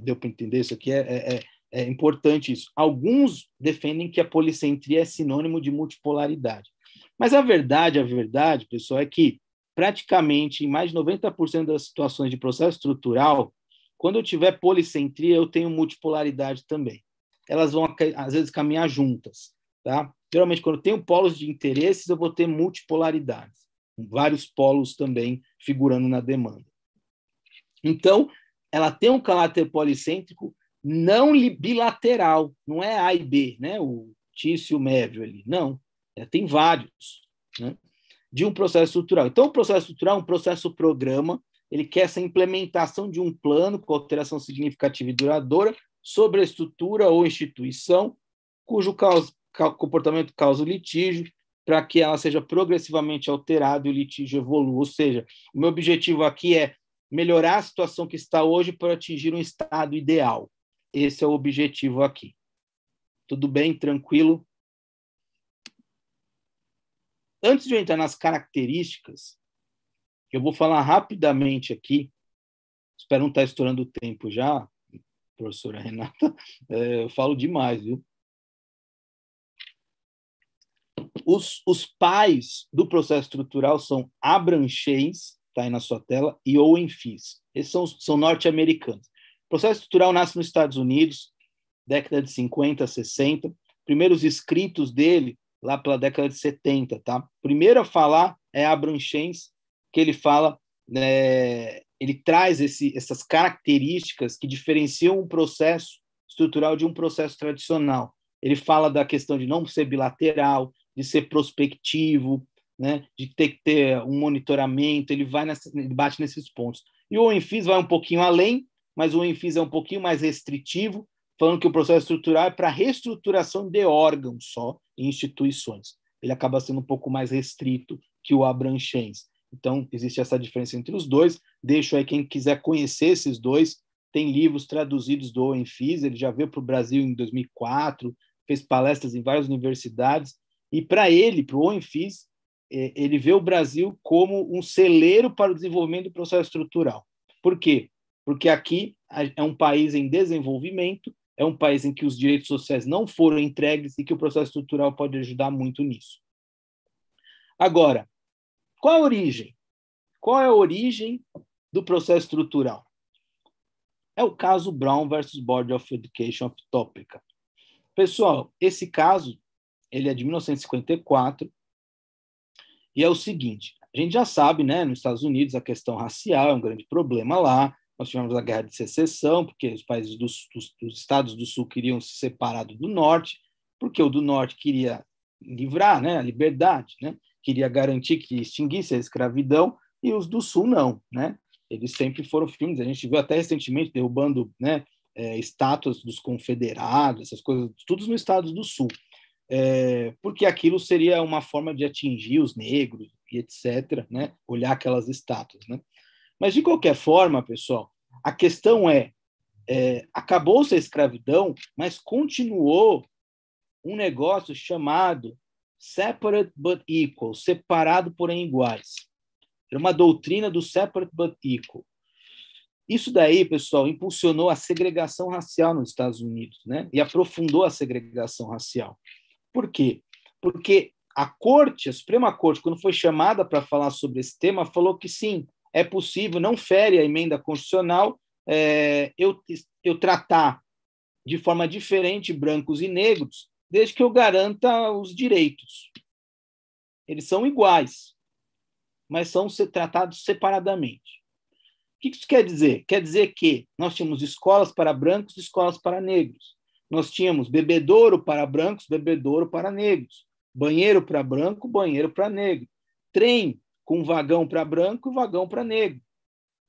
Deu para entender isso aqui? É, é, é, é importante isso. Alguns defendem que a policentria é sinônimo de multipolaridade. Mas a verdade, a verdade, pessoal, é que praticamente em mais de 90% das situações de processo estrutural, quando eu tiver policentria, eu tenho multipolaridade também. Elas vão, às vezes, caminhar juntas. Tá? Geralmente, quando eu tenho polos de interesses, eu vou ter multipolaridades, vários polos também figurando na demanda. Então, ela tem um caráter policêntrico não bilateral, não é A e B, né? o Tício e o ali, não. Ela é, tem vários, né? de um processo estrutural. Então, o processo estrutural é um processo programa ele quer essa implementação de um plano com alteração significativa e duradoura sobre a estrutura ou instituição cujo comportamento causa litígio, para que ela seja progressivamente alterada e o litígio evolua. Ou seja, o meu objetivo aqui é melhorar a situação que está hoje para atingir um estado ideal. Esse é o objetivo aqui. Tudo bem? Tranquilo? Antes de eu entrar nas características, eu vou falar rapidamente aqui, espero não estar tá estourando o tempo já, professora Renata, é, eu falo demais, viu? Os, os pais do processo estrutural são Abram está aí na sua tela, e Owen Fis. Eles são, são norte-americanos. O processo estrutural nasce nos Estados Unidos, década de 50, 60. Primeiros escritos dele, lá pela década de 70, tá? Primeiro a falar é Abram que ele fala, né, ele traz esse, essas características que diferenciam um processo estrutural de um processo tradicional. Ele fala da questão de não ser bilateral, de ser prospectivo, né, de ter que ter um monitoramento, ele vai nessa, ele bate nesses pontos. E o Enfis vai um pouquinho além, mas o Enfis é um pouquinho mais restritivo, falando que o processo estrutural é para reestruturação de órgãos só instituições. Ele acaba sendo um pouco mais restrito que o Abranchens. Então, existe essa diferença entre os dois. Deixo aí quem quiser conhecer esses dois. Tem livros traduzidos do Owen Fis, ele já veio para o Brasil em 2004, fez palestras em várias universidades. E para ele, para o Owen Fis, é, ele vê o Brasil como um celeiro para o desenvolvimento do processo estrutural. Por quê? Porque aqui é um país em desenvolvimento, é um país em que os direitos sociais não foram entregues e que o processo estrutural pode ajudar muito nisso. Agora, qual a origem? Qual é a origem do processo estrutural? É o caso Brown versus Board of Education of Tópica. Pessoal, esse caso ele é de 1954 e é o seguinte: a gente já sabe, né, nos Estados Unidos a questão racial é um grande problema lá. Nós tivemos a guerra de secessão, porque os países dos, dos, dos estados do sul queriam se separar do norte, porque o do norte queria livrar, né, a liberdade, né? queria garantir que extinguisse a escravidão, e os do Sul não, né? Eles sempre foram filmes, a gente viu até recentemente derrubando né, é, estátuas dos confederados, essas coisas, tudo nos estados do Sul, é, porque aquilo seria uma forma de atingir os negros e etc., né? Olhar aquelas estátuas, né? Mas, de qualquer forma, pessoal, a questão é, é acabou-se a escravidão, mas continuou um negócio chamado Separate but equal, separado porém iguais. Era uma doutrina do separate but equal. Isso daí, pessoal, impulsionou a segregação racial nos Estados Unidos, né? E aprofundou a segregação racial. Por quê? Porque a corte, a Suprema Corte, quando foi chamada para falar sobre esse tema, falou que sim, é possível, não fere a emenda constitucional, é, eu, eu tratar de forma diferente brancos e negros, desde que eu garanta os direitos. Eles são iguais, mas são tratados separadamente. O que isso quer dizer? Quer dizer que nós tínhamos escolas para brancos e escolas para negros. Nós tínhamos bebedouro para brancos, bebedouro para negros. Banheiro para branco, banheiro para negro. Trem com vagão para branco e vagão para negro.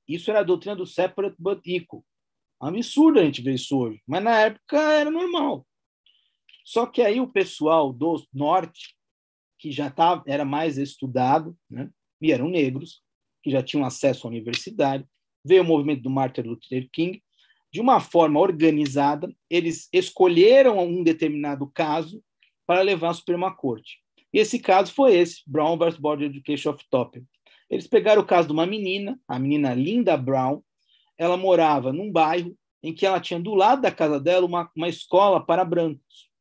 Isso era a doutrina do separate but equal. absurdo a gente ver isso hoje, mas na época era normal. Só que aí o pessoal do norte, que já tava, tá, era mais estudado, né? e eram negros, que já tinham acesso à universidade, veio o movimento do Martin Luther King, de uma forma organizada, eles escolheram um determinado caso para levar à Suprema Corte. E esse caso foi esse, Brown vs. Board of Education of Topic. Eles pegaram o caso de uma menina, a menina Linda Brown, ela morava num bairro em que ela tinha do lado da casa dela uma, uma escola para brancos.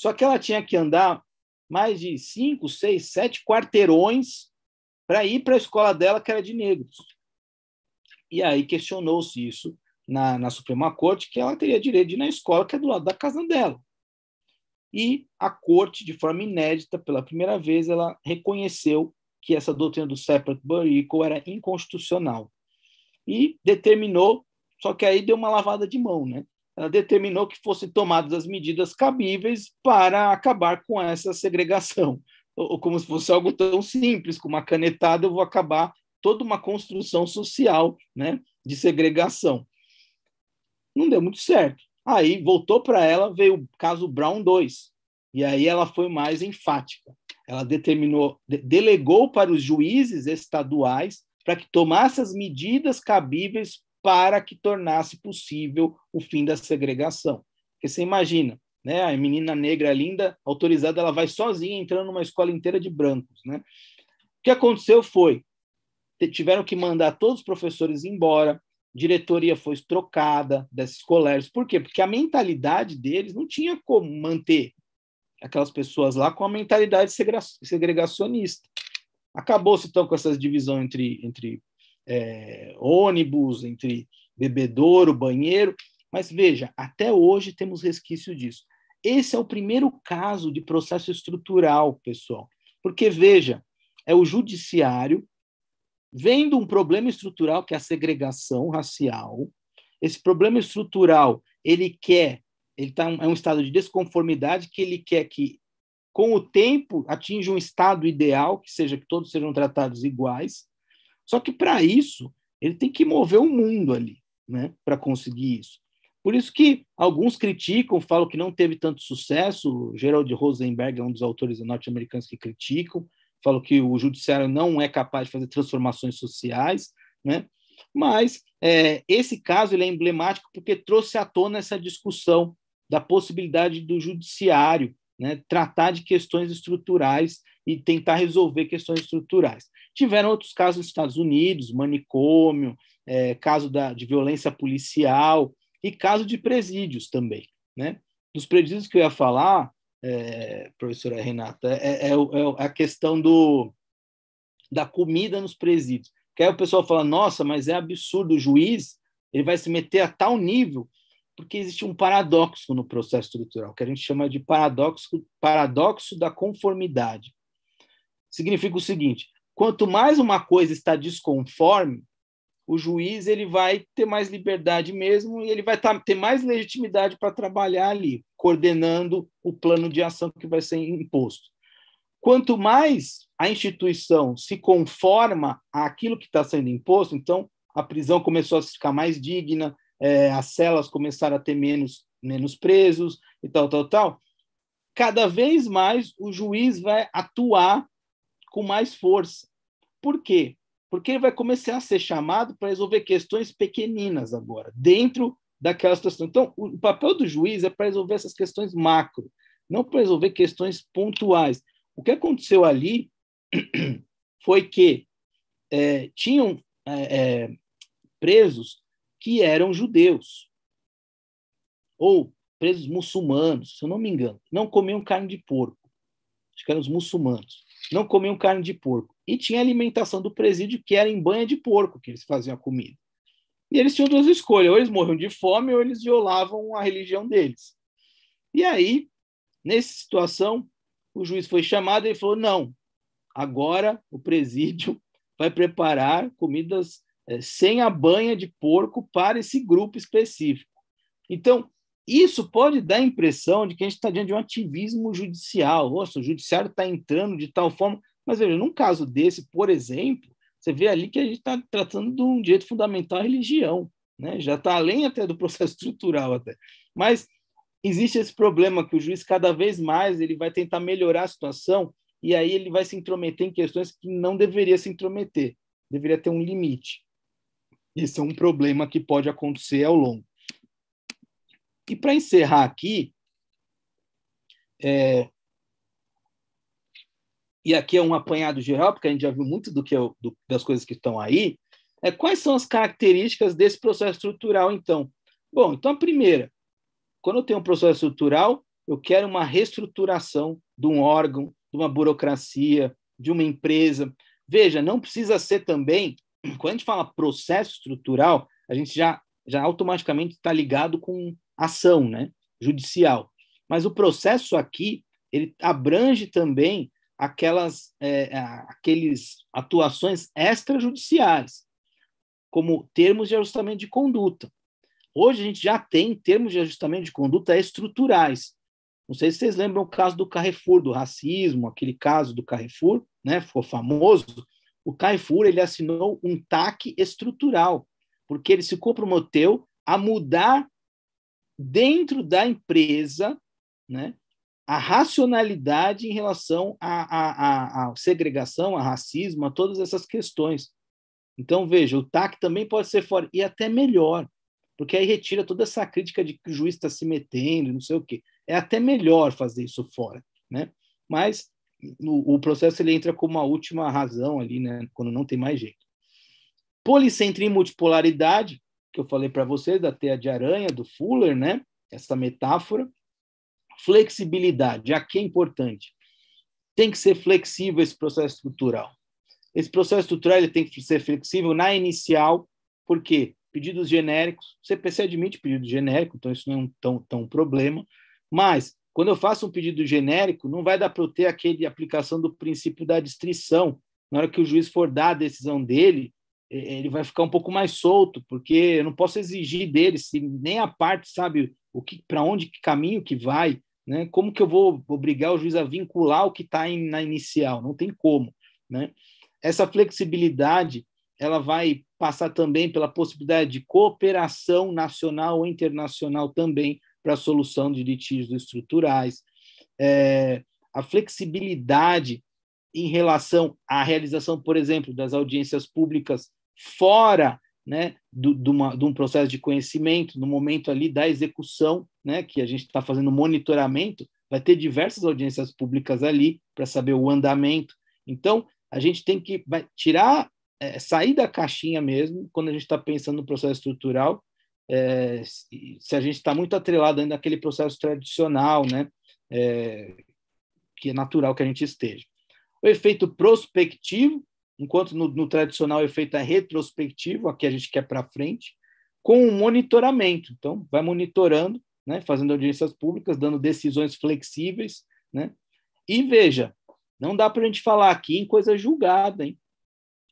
Só que ela tinha que andar mais de cinco, seis, sete quarteirões para ir para a escola dela, que era de negros. E aí questionou-se isso na, na Suprema Corte, que ela teria direito de ir na escola, que é do lado da casa dela. E a Corte, de forma inédita, pela primeira vez, ela reconheceu que essa doutrina do separate but equal era inconstitucional. E determinou, só que aí deu uma lavada de mão, né? ela determinou que fossem tomadas as medidas cabíveis para acabar com essa segregação. Ou como se fosse algo tão simples, com uma canetada eu vou acabar toda uma construção social né, de segregação. Não deu muito certo. Aí voltou para ela, veio o caso Brown 2. E aí ela foi mais enfática. Ela determinou, delegou para os juízes estaduais para que tomassem as medidas cabíveis para que tornasse possível o fim da segregação. Porque você imagina, né? A menina negra linda, autorizada, ela vai sozinha entrando numa escola inteira de brancos, né? O que aconteceu foi tiveram que mandar todos os professores embora, diretoria foi trocada desses colégios. Por quê? Porque a mentalidade deles não tinha como manter aquelas pessoas lá com a mentalidade segregacionista. Acabou-se então com essas divisões entre, entre é, ônibus, entre bebedouro, banheiro. Mas veja, até hoje temos resquício disso. Esse é o primeiro caso de processo estrutural, pessoal. Porque, veja, é o judiciário vendo um problema estrutural que é a segregação racial. Esse problema estrutural, ele quer, ele tá, é um estado de desconformidade que ele quer que, com o tempo, atinja um estado ideal, que seja que todos sejam tratados iguais. Só que para isso, ele tem que mover o mundo ali, né, para conseguir isso. Por isso que alguns criticam, falam que não teve tanto sucesso. Gerald Rosenberg é um dos autores norte-americanos que criticam, falam que o judiciário não é capaz de fazer transformações sociais, né? Mas é, esse caso ele é emblemático porque trouxe à tona essa discussão da possibilidade do judiciário né, tratar de questões estruturais e tentar resolver questões estruturais. Tiveram outros casos nos Estados Unidos, manicômio, é, caso da, de violência policial e caso de presídios também. Né? Dos presídios que eu ia falar, é, professora Renata, é, é, é a questão do, da comida nos presídios. Que aí o pessoal fala, nossa, mas é absurdo, o juiz ele vai se meter a tal nível, porque existe um paradoxo no processo estrutural, que a gente chama de paradoxo, paradoxo da conformidade significa o seguinte: quanto mais uma coisa está desconforme, o juiz ele vai ter mais liberdade mesmo e ele vai tá, ter mais legitimidade para trabalhar ali, coordenando o plano de ação que vai ser imposto. Quanto mais a instituição se conforma àquilo que está sendo imposto, então a prisão começou a ficar mais digna, é, as celas começaram a ter menos, menos presos e tal, tal, tal. Cada vez mais o juiz vai atuar com mais força. Por quê? Porque ele vai começar a ser chamado para resolver questões pequeninas agora, dentro daquela situação. Então, o papel do juiz é para resolver essas questões macro, não para resolver questões pontuais. O que aconteceu ali foi que é, tinham é, é, presos que eram judeus, ou presos muçulmanos, se eu não me engano, não comiam carne de porco, acho que eram os muçulmanos não comiam carne de porco. E tinha a alimentação do presídio, que era em banha de porco que eles faziam a comida. E eles tinham duas escolhas: ou eles morriam de fome ou eles violavam a religião deles. E aí, nessa situação, o juiz foi chamado e falou: não, agora o presídio vai preparar comidas eh, sem a banha de porco para esse grupo específico. Então, isso pode dar a impressão de que a gente está diante de um ativismo judicial. Nossa, o judiciário está entrando de tal forma. Mas veja, num caso desse, por exemplo, você vê ali que a gente está tratando de um direito fundamental à religião. Né? Já está além até do processo estrutural. até. Mas existe esse problema que o juiz, cada vez mais, ele vai tentar melhorar a situação e aí ele vai se intrometer em questões que não deveria se intrometer. Deveria ter um limite. Esse é um problema que pode acontecer ao longo. E para encerrar aqui, é, e aqui é um apanhado geral, porque a gente já viu muito do que eu, do, das coisas que estão aí, é quais são as características desse processo estrutural, então? Bom, então a primeira, quando eu tenho um processo estrutural, eu quero uma reestruturação de um órgão, de uma burocracia, de uma empresa. Veja, não precisa ser também, quando a gente fala processo estrutural, a gente já, já automaticamente está ligado com ação né, judicial. Mas o processo aqui ele abrange também aquelas é, aqueles atuações extrajudiciais, como termos de ajustamento de conduta. Hoje a gente já tem termos de ajustamento de conduta estruturais. Não sei se vocês lembram o caso do Carrefour, do racismo, aquele caso do Carrefour, né, ficou famoso. O Carrefour ele assinou um TAC estrutural, porque ele se comprometeu a mudar dentro da empresa, né, a racionalidade em relação à, segregação, a racismo, a todas essas questões. Então, veja, o TAC também pode ser fora, e até melhor, porque aí retira toda essa crítica de que o juiz está se metendo, não sei o quê. É até melhor fazer isso fora, né? Mas o, o processo ele entra como uma última razão ali, né? Quando não tem mais jeito. Policentria e multipolaridade, que eu falei para você, da teia de aranha, do Fuller, né? essa metáfora. Flexibilidade, aqui é importante. Tem que ser flexível esse processo estrutural. Esse processo estrutural ele tem que ser flexível na inicial, porque pedidos genéricos, o CPC admite pedido genérico, então isso não é um tão, tão problema, mas quando eu faço um pedido genérico, não vai dar para eu ter aquele aplicação do princípio da distrição. Na hora que o juiz for dar a decisão dele, ele vai ficar um pouco mais solto, porque eu não posso exigir dele se nem a parte sabe o que para onde que caminho que vai, né? Como que eu vou obrigar o juiz a vincular o que está na inicial? Não tem como, né? Essa flexibilidade ela vai passar também pela possibilidade de cooperação nacional ou internacional também para a solução de litígios estruturais, é, a flexibilidade em relação à realização, por exemplo, das audiências públicas fora né, do, do uma, de um processo de conhecimento, no momento ali da execução, né, que a gente está fazendo monitoramento, vai ter diversas audiências públicas ali para saber o andamento. Então, a gente tem que tirar, é, sair da caixinha mesmo, quando a gente está pensando no processo estrutural, é, se a gente está muito atrelado ainda àquele processo tradicional, né, é, que é natural que a gente esteja. O efeito prospectivo, enquanto no, no tradicional é feita retrospectiva, aqui a gente quer para frente, com um monitoramento. Então, vai monitorando, né, fazendo audiências públicas, dando decisões flexíveis. Né? E veja, não dá para a gente falar aqui em coisa julgada, hein?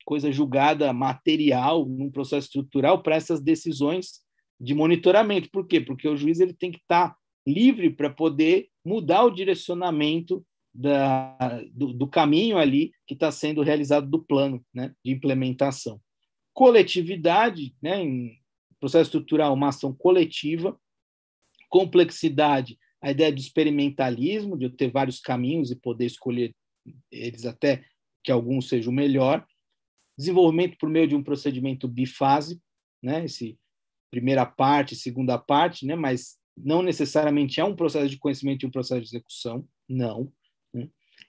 coisa julgada material, num processo estrutural, para essas decisões de monitoramento. Por quê? Porque o juiz ele tem que estar tá livre para poder mudar o direcionamento da, do, do caminho ali que está sendo realizado do plano né, de implementação. Coletividade, né, em processo estrutural, uma ação coletiva. Complexidade, a ideia do experimentalismo, de eu ter vários caminhos e poder escolher eles até que algum seja o melhor. Desenvolvimento por meio de um procedimento bifásico, né? Esse primeira parte, segunda parte, né? Mas não necessariamente é um processo de conhecimento e um processo de execução, não.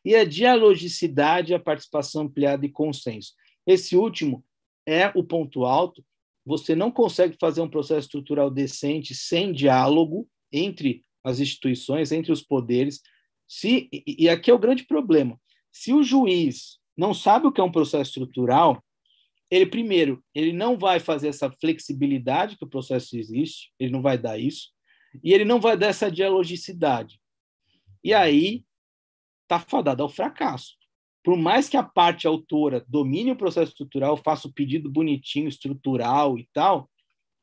E a dialogicidade, a participação ampliada e consenso. Esse último é o ponto alto. Você não consegue fazer um processo estrutural decente sem diálogo entre as instituições, entre os poderes. Se, e aqui é o grande problema. Se o juiz não sabe o que é um processo estrutural, ele primeiro, ele não vai fazer essa flexibilidade que o processo existe, ele não vai dar isso, e ele não vai dar essa dialogicidade. E aí está fadada ao fracasso. Por mais que a parte autora domine o processo estrutural, faça o pedido bonitinho, estrutural e tal,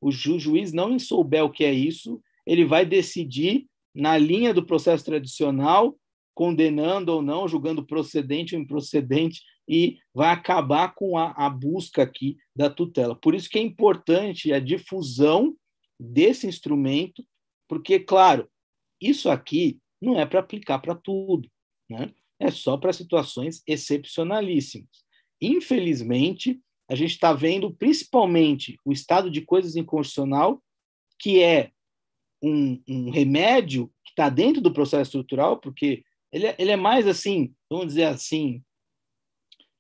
o juiz não souber o que é isso, ele vai decidir na linha do processo tradicional, condenando ou não, julgando procedente ou improcedente, e vai acabar com a, a busca aqui da tutela. Por isso que é importante a difusão desse instrumento, porque, claro, isso aqui não é para aplicar para tudo. Né? É só para situações excepcionalíssimas. Infelizmente, a gente está vendo principalmente o estado de coisas inconstitucional, que é um, um remédio que está dentro do processo estrutural, porque ele é, ele é mais assim, vamos dizer assim,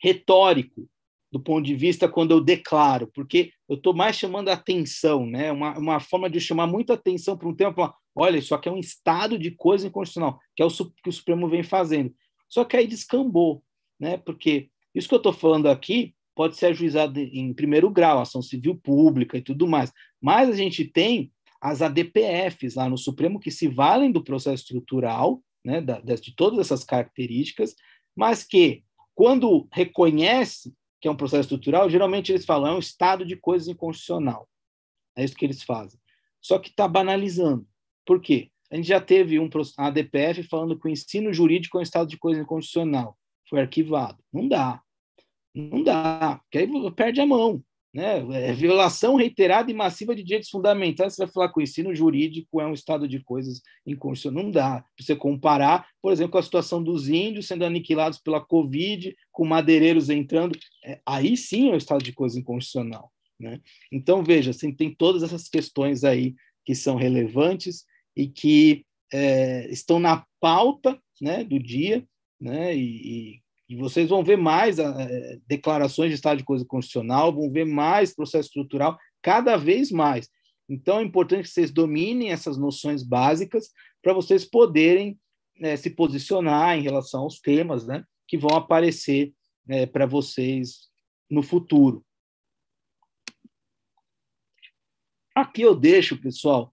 retórico do ponto de vista quando eu declaro, porque eu estou mais chamando a atenção, né? Uma, uma forma de chamar muita atenção para um tema, falar, olha, isso aqui é um estado de coisa inconstitucional, que é o que o Supremo vem fazendo. Só que aí descambou, né? Porque isso que eu estou falando aqui pode ser ajuizado em primeiro grau, ação civil pública e tudo mais. Mas a gente tem as ADPFs lá no Supremo que se valem do processo estrutural, né, de todas essas características, mas que, quando reconhece que é um processo estrutural, geralmente eles falam é um estado de coisas inconstitucional. É isso que eles fazem. Só que está banalizando. Por quê? A gente já teve um a ADPF falando que o ensino jurídico é um estado de coisa inconstitucional. Foi arquivado. Não dá. Não dá, porque aí perde a mão. Né? É violação reiterada e massiva de direitos fundamentais. Você vai falar que o ensino jurídico é um estado de coisas inconstitucional. Não dá. Você comparar, por exemplo, com a situação dos índios sendo aniquilados pela Covid, com madeireiros entrando, é, aí sim é um estado de coisa inconstitucional. Né? Então, veja, assim, tem todas essas questões aí que são relevantes e que é, estão na pauta né, do dia, né, e, e vocês vão ver mais é, declarações de estado de coisa constitucional, vão ver mais processo estrutural, cada vez mais. Então, é importante que vocês dominem essas noções básicas para vocês poderem é, se posicionar em relação aos temas né, que vão aparecer é, para vocês no futuro. Aqui eu deixo, pessoal,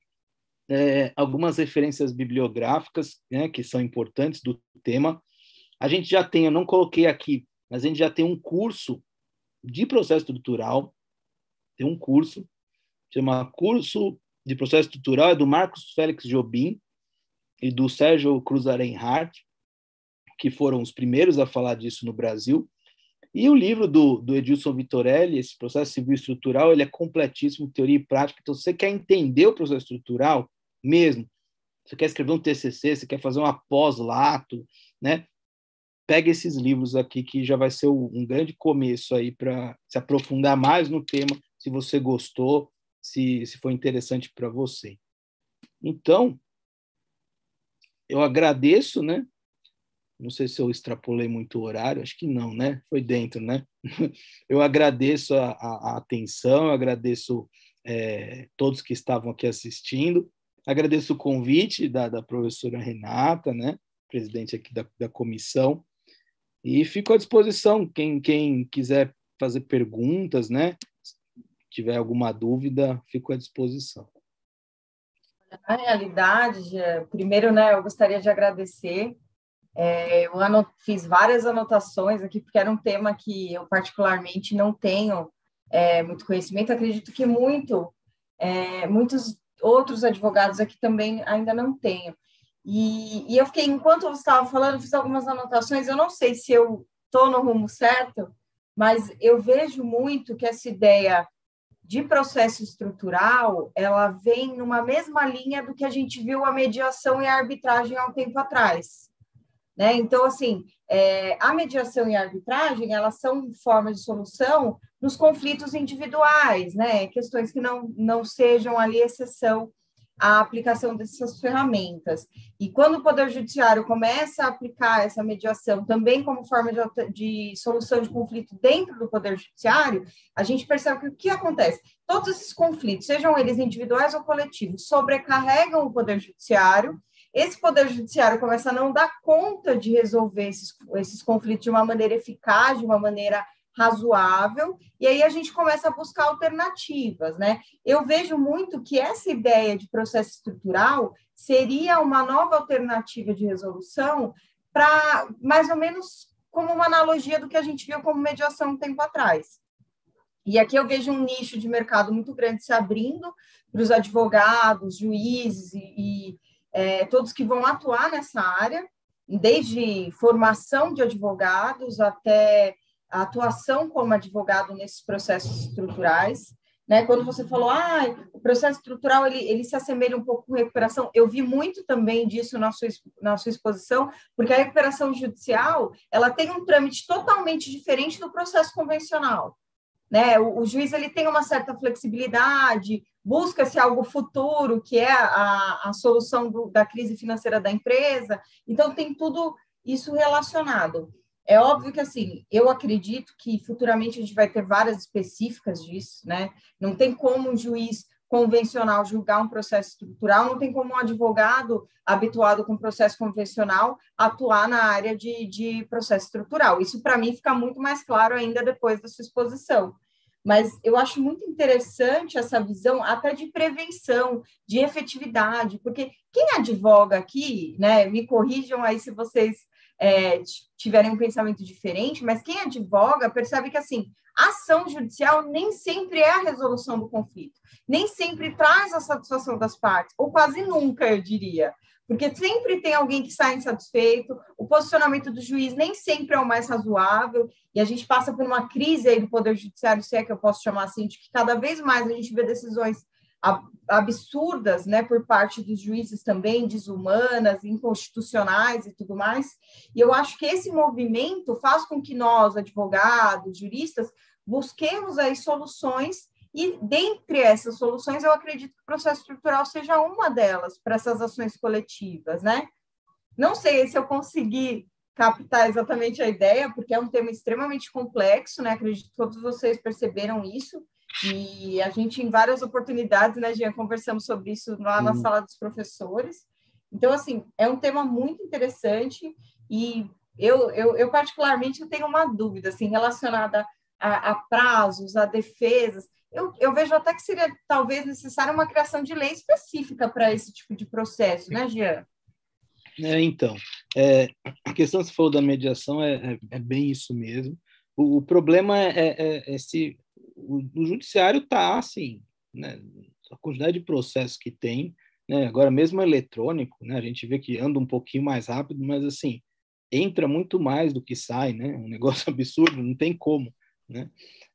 é, algumas referências bibliográficas né, que são importantes do tema. A gente já tem, eu não coloquei aqui, mas a gente já tem um curso de processo estrutural, tem um curso, chama Curso de Processo Estrutural, é do Marcos Félix Jobim e do Sérgio Cruz Arenhardt, que foram os primeiros a falar disso no Brasil. E o livro do, do Edilson Vitorelli, esse processo civil estrutural, ele é completíssimo, teoria e prática. Então, se você quer entender o processo estrutural, mesmo. Você quer escrever um TCC, você quer fazer um pós-lato, né? Pega esses livros aqui que já vai ser um grande começo aí para se aprofundar mais no tema, se você gostou, se, se foi interessante para você. Então, eu agradeço, né? Não sei se eu extrapolei muito o horário, acho que não, né? Foi dentro, né? Eu agradeço a, a, a atenção, eu agradeço é, todos que estavam aqui assistindo. Agradeço o convite da, da professora Renata, né, presidente aqui da, da comissão, e fico à disposição. Quem, quem quiser fazer perguntas, né, tiver alguma dúvida, fico à disposição. Na realidade, primeiro, né, eu gostaria de agradecer. É, eu fiz várias anotações aqui, porque era um tema que eu particularmente não tenho é, muito conhecimento. Acredito que muito, é, muitos outros advogados aqui também ainda não tenham. E, e eu fiquei, enquanto você estava falando, fiz algumas anotações. Eu não sei se eu estou no rumo certo, mas eu vejo muito que essa ideia de processo estrutural ela vem numa mesma linha do que a gente viu a mediação e a arbitragem há um tempo atrás. Né? Então, assim, é, a mediação e a arbitragem elas são formas de solução nos conflitos individuais, né? Questões que não, não sejam ali exceção à aplicação dessas ferramentas. E quando o Poder Judiciário começa a aplicar essa mediação também como forma de, de solução de conflito dentro do Poder Judiciário, a gente percebe que o que acontece? Todos esses conflitos, sejam eles individuais ou coletivos, sobrecarregam o Poder Judiciário esse poder judiciário começa a não dar conta de resolver esses, esses conflitos de uma maneira eficaz, de uma maneira razoável, e aí a gente começa a buscar alternativas, né? Eu vejo muito que essa ideia de processo estrutural seria uma nova alternativa de resolução para mais ou menos como uma analogia do que a gente viu como mediação um tempo atrás. E aqui eu vejo um nicho de mercado muito grande se abrindo para os advogados, juízes e, e é, todos que vão atuar nessa área, desde formação de advogados até a atuação como advogado nesses processos estruturais. Né? Quando você falou, ah, o processo estrutural ele, ele se assemelha um pouco com recuperação, eu vi muito também disso na sua, na sua exposição, porque a recuperação judicial ela tem um trâmite totalmente diferente do processo convencional. Né? O, o juiz ele tem uma certa flexibilidade, busca-se algo futuro, que é a, a solução do, da crise financeira da empresa. Então, tem tudo isso relacionado. É óbvio que, assim, eu acredito que futuramente a gente vai ter várias específicas disso, né? Não tem como um juiz convencional julgar um processo estrutural, não tem como um advogado habituado com processo convencional atuar na área de, de processo estrutural. Isso, para mim, fica muito mais claro ainda depois da sua exposição. Mas eu acho muito interessante essa visão até de prevenção, de efetividade, porque quem advoga aqui, né, me corrijam aí se vocês é, tiverem um pensamento diferente, mas quem advoga percebe que assim ação judicial nem sempre é a resolução do conflito, nem sempre traz a satisfação das partes, ou quase nunca, eu diria. Porque sempre tem alguém que sai insatisfeito, o posicionamento do juiz nem sempre é o mais razoável, e a gente passa por uma crise aí do Poder Judiciário, se é que eu posso chamar assim, de que cada vez mais a gente vê decisões absurdas, né, por parte dos juízes também, desumanas, inconstitucionais e tudo mais. E eu acho que esse movimento faz com que nós, advogados, juristas, busquemos aí soluções e dentre essas soluções, eu acredito que o processo estrutural seja uma delas para essas ações coletivas, né? Não sei se eu consegui captar exatamente a ideia, porque é um tema extremamente complexo, né? Acredito que todos vocês perceberam isso, e a gente, em várias oportunidades, né, Jean, conversamos sobre isso lá na uhum. sala dos professores. Então, assim, é um tema muito interessante e eu, eu, eu particularmente, eu tenho uma dúvida, assim, relacionada a, a, prazos, a defesas. Eu, eu vejo até que seria, talvez, necessária uma criação de lei específica para esse tipo de processo, né, Jean? É, então, é, a questão, se for da mediação, é, é, é bem isso mesmo. O, o problema é, é, é se o, judiciário está assim, né, a quantidade de processos que tem, né, agora mesmo é eletrônico, né, a gente vê que anda um pouquinho mais rápido, mas assim, entra muito mais do que sai, né, um negócio absurdo, não tem como. Né?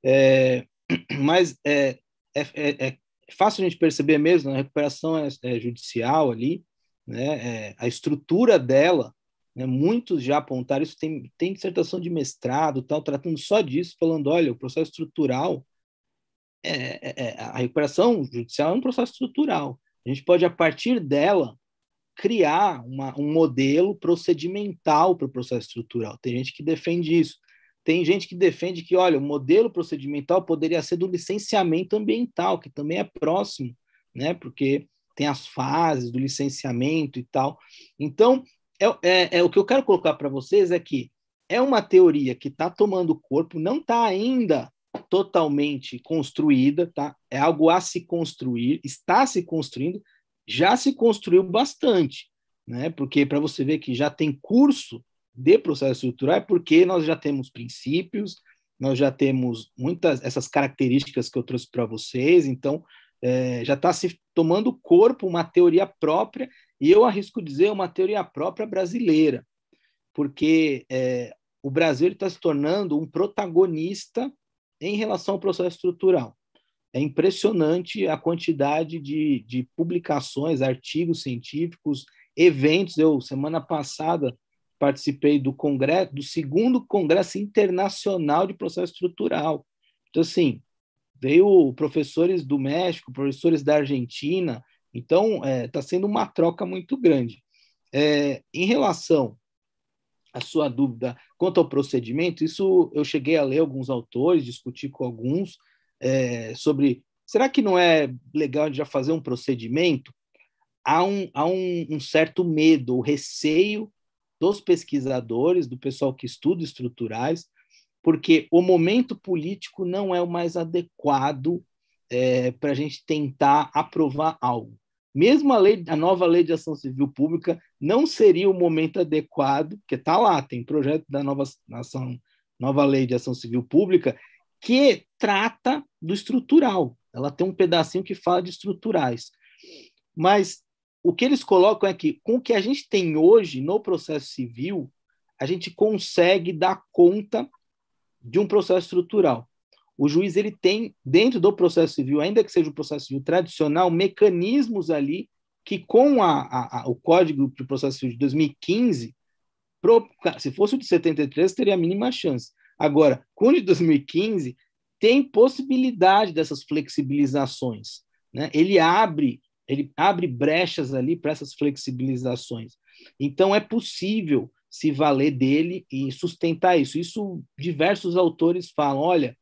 É, mas é, é, é, é, fácil a gente perceber mesmo, a recuperação é, é judicial ali, né, a estrutura dela, né, muitos já apontaram isso, tem, tem dissertação de mestrado, tal, tratando só disso, falando, olha, o processo estrutural é, é, é, a recuperação judicial é um processo estrutural. A gente pode, a partir dela, criar uma, um modelo procedimental para o processo estrutural. Tem gente que defende isso. Tem gente que defende que, olha, o modelo procedimental poderia ser do licenciamento ambiental, que também é próximo, né? Porque tem as fases do licenciamento e tal. Então, é, é, é o que eu quero colocar para vocês é que é uma teoria que está tomando corpo, não está ainda totalmente construída, tá? É algo a se construir, está se construindo, já se construiu bastante, né? Porque para você ver que já tem curso de processo estrutural, é porque nós já temos princípios, nós já temos muitas essas características que eu trouxe para vocês, então é, já está se tomando corpo uma teoria própria, e eu arrisco dizer uma teoria própria brasileira, porque é, o Brasil está se tornando um protagonista em relação ao processo estrutural, é impressionante a quantidade de, de publicações, artigos científicos, eventos. Eu, semana passada, participei do congresso, do segundo congresso internacional de processo estrutural. Então, assim, veio professores do México, professores da Argentina. Então, está é, tá sendo uma troca muito grande. É, em relação à sua dúvida Quanto ao procedimento, isso eu cheguei a ler alguns autores, discuti com alguns é, sobre será que não é legal já fazer um procedimento? Há um, há um, um certo medo, o receio dos pesquisadores, do pessoal que estuda estruturais, porque o momento político não é o mais adequado é, para a gente tentar aprovar algo. Mesmo a, lei, a nova lei de ação civil pública não seria o momento adequado, porque está lá, tem projeto da nova, ação, nova lei de ação civil pública que trata do estrutural. Ela tem um pedacinho que fala de estruturais. Mas o que eles colocam é que, com o que a gente tem hoje no processo civil, a gente consegue dar conta de um processo estrutural. O juiz ele tem, dentro do processo civil, ainda que seja um processo civil tradicional, mecanismos ali que com a, a, a, o Código de Processo Civil de 2015, pro, se fosse o de 73, teria a mínima chance. Agora, com o de 2015, tem possibilidade dessas flexibilizações. Né? Ele abre ele abre brechas ali para essas flexibilizações. Então, é possível se valer dele e sustentar isso. Isso diversos autores falam, olha,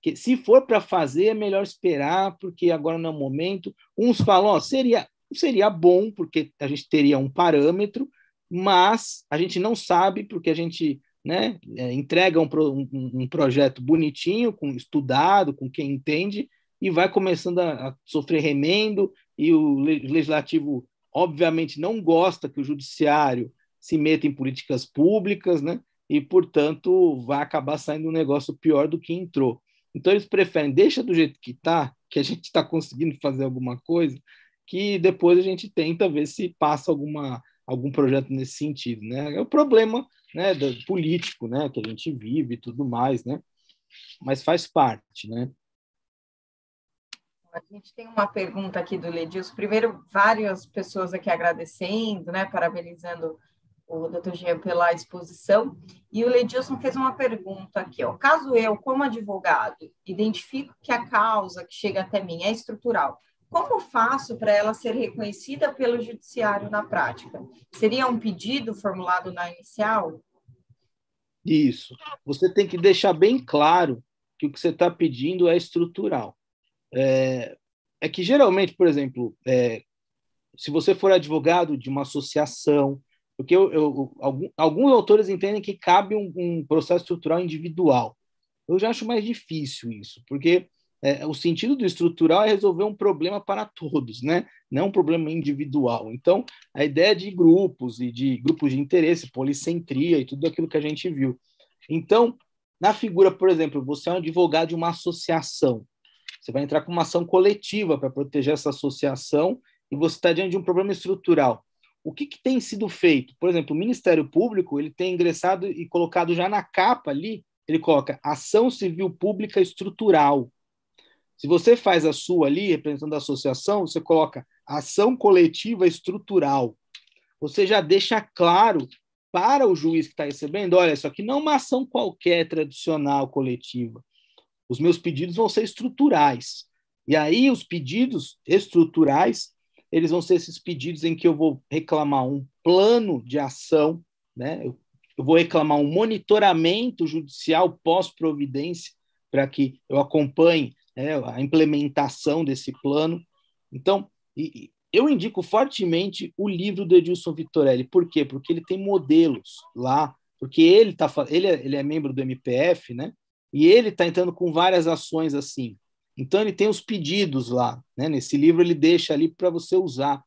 que se for para fazer, é melhor esperar, porque agora não é o momento. Uns falam, ó, seria seria bom, porque a gente teria um parâmetro, mas a gente não sabe, porque a gente né, é, entrega um, um, um projeto bonitinho, com estudado, com quem entende, e vai começando a, a sofrer remendo, e o legislativo, obviamente, não gosta que o judiciário se meta em políticas públicas, né? e, portanto, vai acabar saindo um negócio pior do que entrou. Então, eles preferem, deixa do jeito que está, que a gente está conseguindo fazer alguma coisa, que depois a gente tenta ver se passa alguma, algum projeto nesse sentido. Né? É o problema né, do, político né, que a gente vive e tudo mais, né? mas faz parte. Né? A gente tem uma pergunta aqui do Ledilson. Primeiro, várias pessoas aqui agradecendo, né, parabenizando o Dr. Jean pela exposição. E o Ledilson fez uma pergunta aqui. Ó. Caso eu, como advogado, identifico que a causa que chega até mim é estrutural, como faço para ela ser reconhecida pelo judiciário na prática? Seria um pedido formulado na inicial? Isso. Você tem que deixar bem claro que o que você está pedindo é estrutural. É, é, que geralmente, por exemplo, é, se você for advogado de uma associação, porque eu, eu, algum, alguns autores entendem que cabe um, um processo estrutural individual. Eu já acho mais difícil isso, porque é, o sentido do estrutural é resolver um problema para todos, né? não um problema individual. Então, a ideia de grupos e de grupos de interesse, policentria e tudo aquilo que a gente viu. Então, na figura, por exemplo, você é um advogado de uma associação. Você vai entrar com uma ação coletiva para proteger essa associação e você está diante de um problema estrutural. O que, que tem sido feito? Por exemplo, o Ministério Público ele tem ingressado e colocado já na capa ali, ele coloca ação civil pública estrutural se você faz a sua ali, representando a associação, você coloca ação coletiva estrutural. Você já deixa claro para o juiz que está recebendo: olha, isso aqui não é uma ação qualquer tradicional coletiva. Os meus pedidos vão ser estruturais. E aí, os pedidos estruturais, eles vão ser esses pedidos em que eu vou reclamar um plano de ação, né? eu, eu vou reclamar um monitoramento judicial pós-providência, para que eu acompanhe né, a implementação desse plano. Então, e, eu indico fortemente o livro do Edilson Vitorelli. Por quê? Porque ele tem modelos lá, porque ele, tá, ele, é, ele é membro do MPF, né? E ele está entrando com várias ações assim. Então, ele tem os pedidos lá. Né? Nesse livro, ele deixa ali para você usar.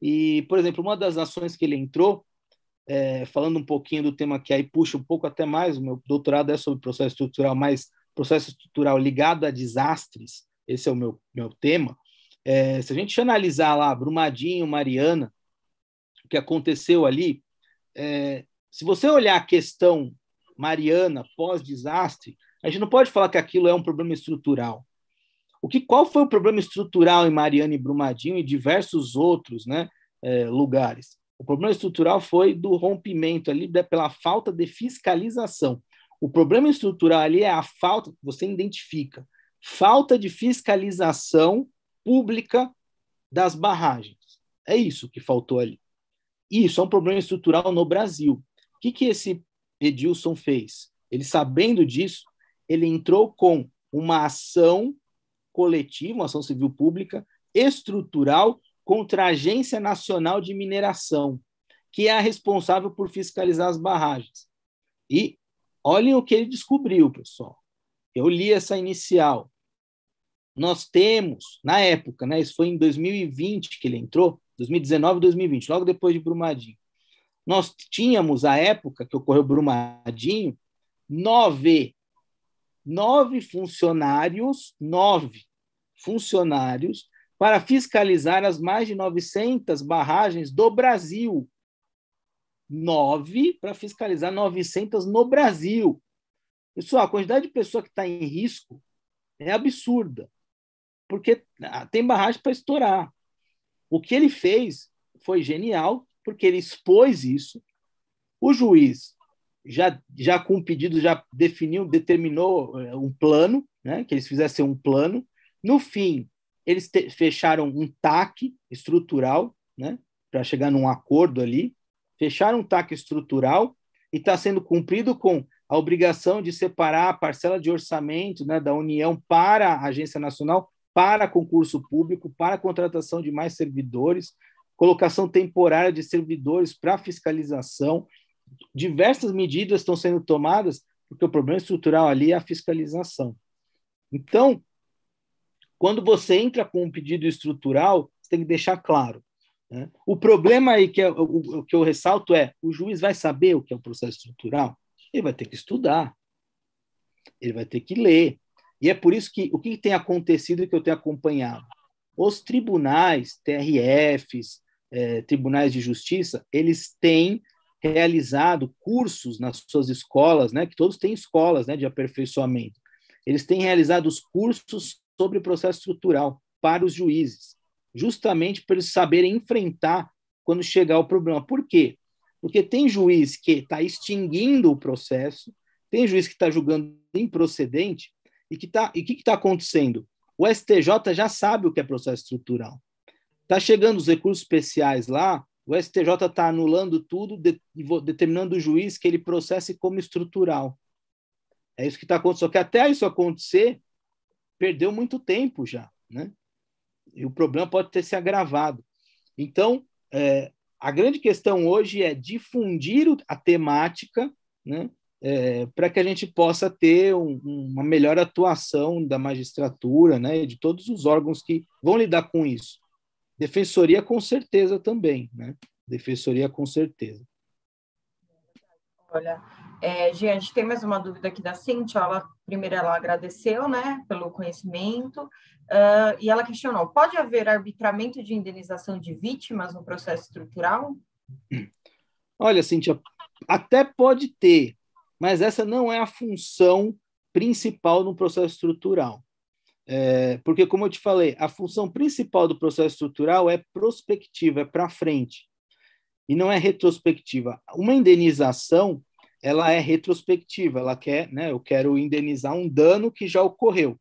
E, por exemplo, uma das ações que ele entrou, é, falando um pouquinho do tema que aí puxa um pouco até mais, o meu doutorado é sobre processo estrutural, mas processo estrutural ligado a desastres, esse é o meu, meu tema, é, se a gente analisar lá Brumadinho, Mariana, o que aconteceu ali, é, se você olhar a questão Mariana pós-desastre, a gente não pode falar que aquilo é um problema estrutural. O que, qual foi o problema estrutural em Mariana e Brumadinho e diversos outros né, é, lugares? O problema estrutural foi do rompimento ali pela falta de fiscalização. O problema estrutural ali é a falta, você identifica, falta de fiscalização pública das barragens. É isso que faltou ali. Isso é um problema estrutural no Brasil. O que, que esse Edilson fez? Ele, sabendo disso, ele entrou com uma ação coletiva, uma ação civil pública, estrutural contra a Agência Nacional de Mineração, que é a responsável por fiscalizar as barragens. E Olhem o que ele descobriu, pessoal. Eu li essa inicial. Nós temos, na época, né, isso foi em 2020 que ele entrou, 2019 2020, logo depois de Brumadinho. Nós tínhamos, a época que ocorreu Brumadinho, nove, nove funcionários, nove funcionários para fiscalizar as mais de 900 barragens do Brasil nove para fiscalizar 900 no Brasil. Pessoal, a quantidade de pessoa que está em risco é absurda, porque ah, tem barragem para estourar. O que ele fez foi genial, porque ele expôs isso. O juiz, já, já com o pedido, já definiu, determinou eh, um plano, né, que eles fizessem um plano. No fim, eles fecharam um TAC estrutural, né, para chegar num acordo ali, fechar um TAC estrutural e está sendo cumprido com a obrigação de separar a parcela de orçamento né, da União para a Agência Nacional, para concurso público, para contratação de mais servidores, colocação temporária de servidores para fiscalização. Diversas medidas estão sendo tomadas, porque o problema estrutural ali é a fiscalização. Então, quando você entra com um pedido estrutural, você tem que deixar claro: né? O problema aí que, é, o, que eu ressalto é: o juiz vai saber o que é o processo estrutural? Ele vai ter que estudar, ele vai ter que ler. E é por isso que o que tem acontecido e que eu tenho acompanhado? Os tribunais, TRFs, é, tribunais de justiça, eles têm realizado cursos nas suas escolas, né, que todos têm escolas né, de aperfeiçoamento. Eles têm realizado os cursos sobre processo estrutural para os juízes justamente para eles saberem enfrentar quando chegar o problema. Por quê? Porque tem juiz que está extinguindo o processo, tem juiz que está julgando improcedente, e que está e o que está acontecendo? O STJ já sabe o que é processo estrutural. Está chegando os recursos especiais lá, o STJ está anulando tudo, de, determinando o juiz que ele processe como estrutural. É isso que está acontecendo. Só que até isso acontecer, perdeu muito tempo já. Né? e o problema pode ter se agravado. Então, é, a grande questão hoje é difundir a temática, né, é, para que a gente possa ter um, uma melhor atuação da magistratura, né, de todos os órgãos que vão lidar com isso. Defensoria, com certeza, também. Né? Defensoria, com certeza. Olha, é, gente, tem mais uma dúvida aqui da Cintia. Ela Primeiro, ela agradeceu, né, pelo conhecimento, uh, e ela questionou: pode haver arbitramento de indenização de vítimas no processo estrutural? Olha, Cíntia, até pode ter, mas essa não é a função principal no processo estrutural. É, porque, como eu te falei, a função principal do processo estrutural é prospectiva, é para frente, e não é retrospectiva. Uma indenização ela é retrospectiva, ela quer, né, eu quero indenizar um dano que já ocorreu.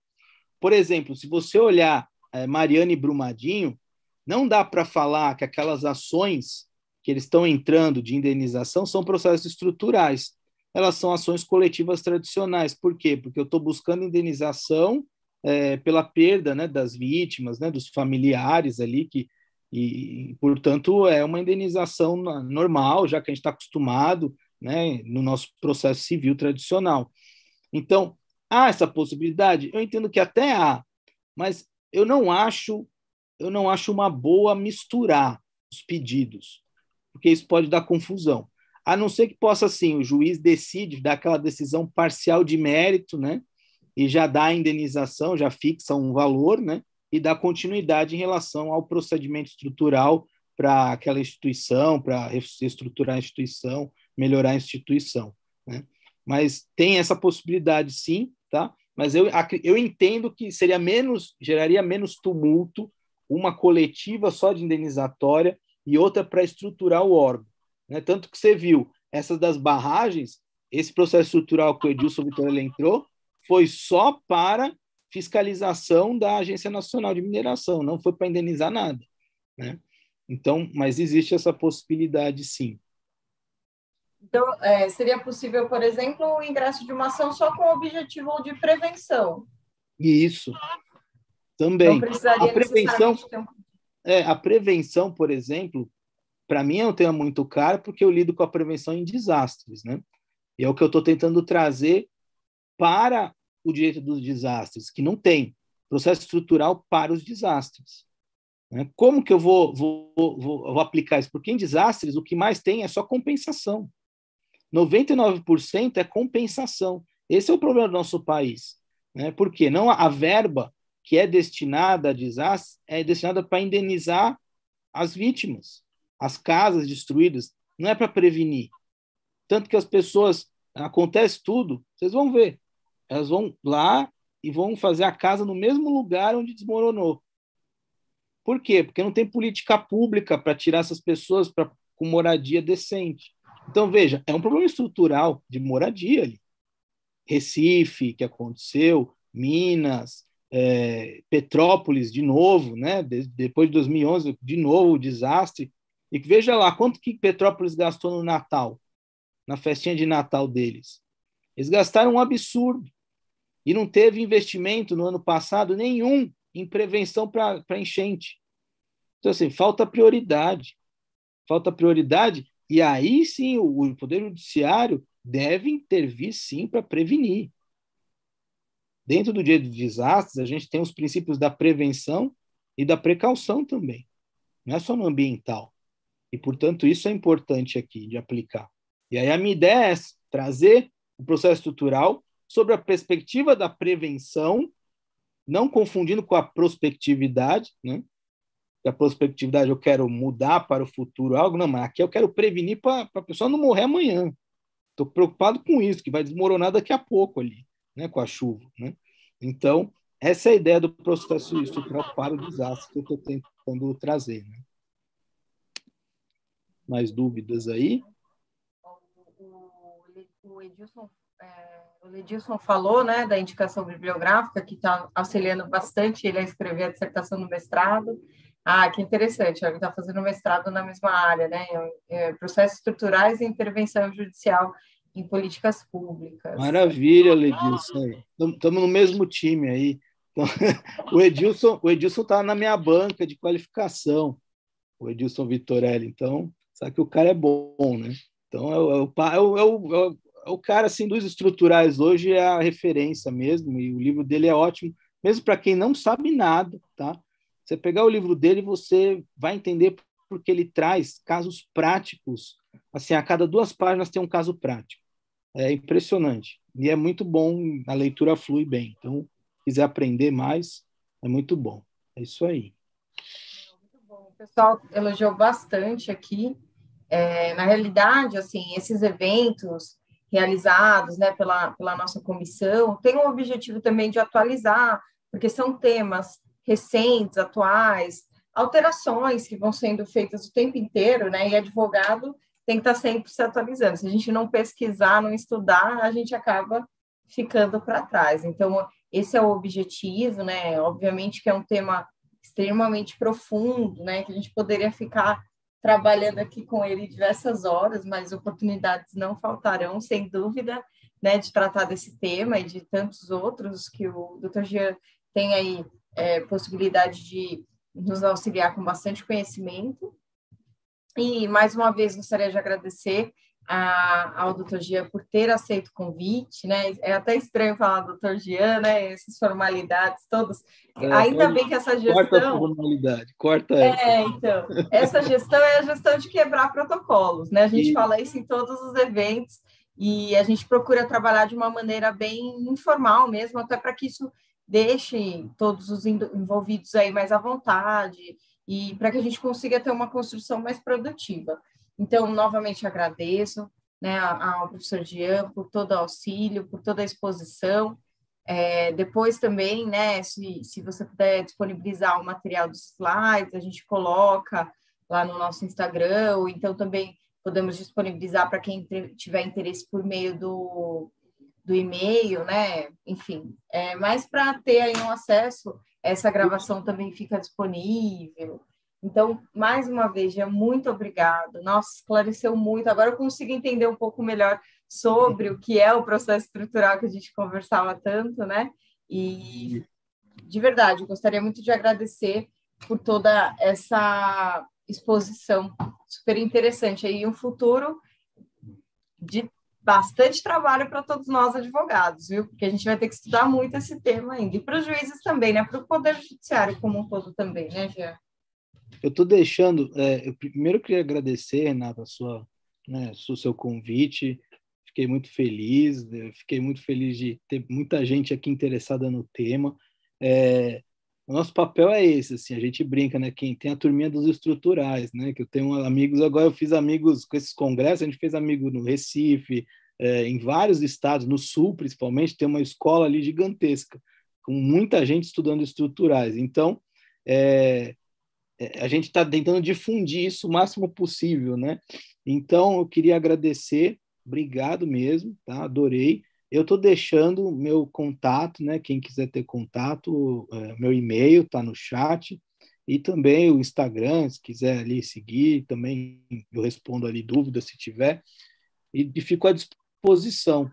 Por exemplo, se você olhar é, Mariane Brumadinho, não dá para falar que aquelas ações que eles estão entrando de indenização são processos estruturais. Elas são ações coletivas tradicionais. Por quê? Porque eu estou buscando indenização é, pela perda né, das vítimas, né, dos familiares ali, que, e, portanto, é uma indenização normal, já que a gente está acostumado né, no nosso processo civil tradicional. Então, há essa possibilidade? Eu entendo que até há, mas eu não acho, eu não acho uma boa misturar os pedidos, porque isso pode dar confusão. A não ser que possa assim, o juiz decide dar aquela decisão parcial de mérito, né? E já dá a indenização, já fixa um valor, né? E dá continuidade em relação ao procedimento estrutural para aquela instituição, para reestruturar a instituição, melhorar a instituição. Né? Mas tem essa possibilidade, sim, tá? Mas eu, eu entendo que seria menos, geraria menos tumulto uma coletiva só de indenizatória e outra para estruturar o órgão. Né? Tanto que você viu, essas das barragens, esse processo estrutural que o Edilson Vitor entrou, foi só para fiscalização da Agência Nacional de Mineração, não foi para indenizar nada. Né? Então, mas existe essa possibilidade, sim. Então, é, seria possível, por exemplo, o ingresso de uma ação só com o objetivo de prevenção. Isso. Então, Também. precisaria a prevenção, um... é, a prevenção, por exemplo, para mim é um tema muito caro porque eu lido com a prevenção em desastres, né? E é o que eu estou tentando trazer para o direito dos desastres, que não tem processo estrutural para os desastres. Né? Como que eu vou, vou, vou, vou aplicar isso? Porque em desastres o que mais tem é só compensação. 99% é compensação. Esse é o problema do nosso país. Né? Porque não a verba que é destinada a desastres é destinada para indenizar as vítimas, as casas destruídas, não é para prevenir. Tanto que as pessoas, acontece tudo, vocês vão ver, elas vão lá e vão fazer a casa no mesmo lugar onde desmoronou. Por quê? Porque não tem política pública para tirar essas pessoas pra, com moradia decente. Então, veja, é um problema estrutural de moradia ali. Recife, que aconteceu, Minas, é, Petrópolis, de novo, né? De, depois de 2011, de novo, o desastre. E veja lá, quanto que Petrópolis gastou no Natal, na festinha de Natal deles? Eles gastaram um absurdo. E não teve investimento no ano passado nenhum em prevenção para enchente. Então, assim, falta prioridade. Falta prioridade e aí sim, o, o Poder Judiciário deve intervir sim para prevenir. Dentro do dia de desastres, a gente tem os princípios da prevenção e da precaução também, não é só no ambiental. E, portanto, isso é importante aqui de aplicar. E aí a minha ideia é trazer o processo estrutural sobre a perspectiva da prevenção, não confundindo com a prospectividade, né? da prospectividade, eu quero mudar para o futuro algo, não, mas aqui eu quero prevenir para a pessoa não morrer amanhã. Estou preocupado com isso, que vai desmoronar daqui a pouco ali, né, com a chuva. Né? Então, essa é a ideia do processo estrutural para o desastre que eu estou tentando trazer. Né? Mais dúvidas aí? O Edilson, é, o Edilson falou né, da indicação bibliográfica, que está auxiliando bastante ele a escrever a dissertação do mestrado. Ah, que interessante, ele está fazendo mestrado na mesma área, né? É, processos estruturais e intervenção judicial em políticas públicas. Maravilha, Ledilson. Estamos no mesmo time aí. o Edilson o Edilson está na minha banca de qualificação, o Edilson Vitorelli. Então, sabe que o cara é bom, né? Então, é, é, é o, é o, é o, é o cara assim, dos estruturais hoje é a referência mesmo, e o livro dele é ótimo, mesmo para quem não sabe nada, tá? Você pegar o livro dele, você vai entender porque ele traz casos práticos. Assim, a cada duas páginas tem um caso prático. É impressionante. E é muito bom, a leitura flui bem. Então, quiser aprender mais, é muito bom. É isso aí. Muito bom. O pessoal elogiou bastante aqui. É, na realidade, assim, esses eventos realizados né, pela, pela nossa comissão têm o objetivo também de atualizar, porque são temas recentes, atuais, alterações que vão sendo feitas o tempo inteiro, né? E advogado tem que estar tá sempre se atualizando. Se a gente não pesquisar, não estudar, a gente acaba ficando para trás. Então, esse é o objetivo, né? Obviamente que é um tema extremamente profundo, né? Que a gente poderia ficar trabalhando aqui com ele diversas horas, mas oportunidades não faltarão, sem dúvida, né? De tratar desse tema e de tantos outros que o Dr. Jean tem aí é, possibilidade de nos auxiliar com bastante conhecimento. E, mais uma vez, gostaria de agradecer a, ao doutor Gian por ter aceito o convite, né? É até estranho falar doutor Gian, né? Essas formalidades todas. É, Ainda bem que essa gestão... Corta a formalidade, corta é, essa. É, então. Essa gestão é a gestão de quebrar protocolos, né? A gente e... fala isso em todos os eventos e a gente procura trabalhar de uma maneira bem informal mesmo, até para que isso deixe todos os envolvidos aí mais à vontade e para que a gente consiga ter uma construção mais produtiva. Então, novamente agradeço né, ao professor Jean por todo o auxílio, por toda a exposição. É, depois também, né, se, se você puder disponibilizar o material dos slides, a gente coloca lá no nosso Instagram, ou então também podemos disponibilizar para quem tiver interesse por meio do, do e-mail, né? Enfim, é, mas para ter aí um acesso, essa gravação também fica disponível. Então, mais uma vez, Jean, muito obrigado. Nossa, esclareceu muito. Agora eu consigo entender um pouco melhor sobre o que é o processo estrutural que a gente conversava tanto, né? E de verdade, gostaria muito de agradecer por toda essa exposição super interessante aí um futuro de bastante trabalho para todos nós advogados, viu? Porque a gente vai ter que estudar muito esse tema ainda. E para os juízes também, né? Para o Poder Judiciário como um todo também, né, Jean? Eu estou deixando. É, eu primeiro queria agradecer, Renata, a sua, né, o seu convite. Fiquei muito feliz, fiquei muito feliz de ter muita gente aqui interessada no tema. É, o nosso papel é esse, assim, a gente brinca, né? Quem tem a turminha dos estruturais, né? Que eu tenho amigos, agora eu fiz amigos com esses congressos, a gente fez amigo no Recife, é, em vários estados, no Sul principalmente, tem uma escola ali gigantesca, com muita gente estudando estruturais. Então, é, é a gente está tentando difundir isso o máximo possível, né? Então, eu queria agradecer, obrigado mesmo, tá? Adorei. Eu estou deixando meu contato, né? Quem quiser ter contato, é, meu e-mail está no chat e também o Instagram, se quiser ali seguir, também eu respondo ali dúvidas se tiver e, e fico à disposição.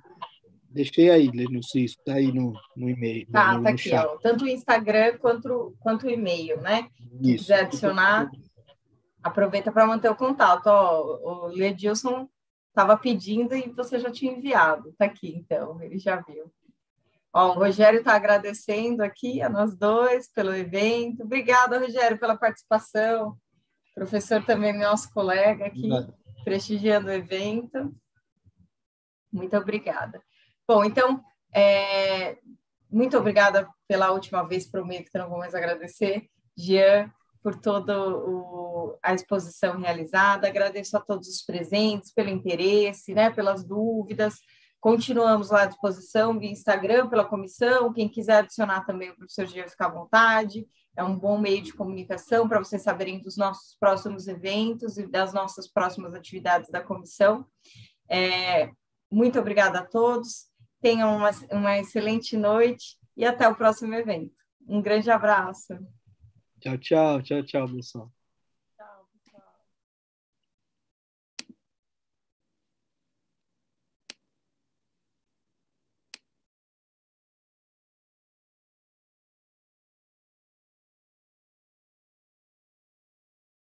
Deixei aí, Lenúcio, isso está aí no, no e-mail. Tá, no, tá no aqui, ó, tanto o Instagram quanto, quanto o e-mail, né? Isso. Se quiser adicionar, aproveita para manter o contato. Ó, o Ledilson estava pedindo e você já tinha enviado. Está aqui, então, ele já viu. Ó, o Rogério está agradecendo aqui a nós dois pelo evento. Obrigada, Rogério, pela participação. O professor também, nosso colega aqui, obrigado. prestigiando o evento. Muito obrigada. Bom, então, é... muito obrigada pela última vez, prometo que não vou mais agradecer. Jean, por toda a exposição realizada, agradeço a todos os presentes pelo interesse, né, pelas dúvidas. Continuamos lá à disposição via Instagram, pela comissão. Quem quiser adicionar também o professor Gia, fica à vontade. É um bom meio de comunicação para vocês saberem dos nossos próximos eventos e das nossas próximas atividades da comissão. É, muito obrigada a todos. Tenham uma, uma excelente noite e até o próximo evento. Um grande abraço. Tchau, tchau, tchau, tchau, pessoal.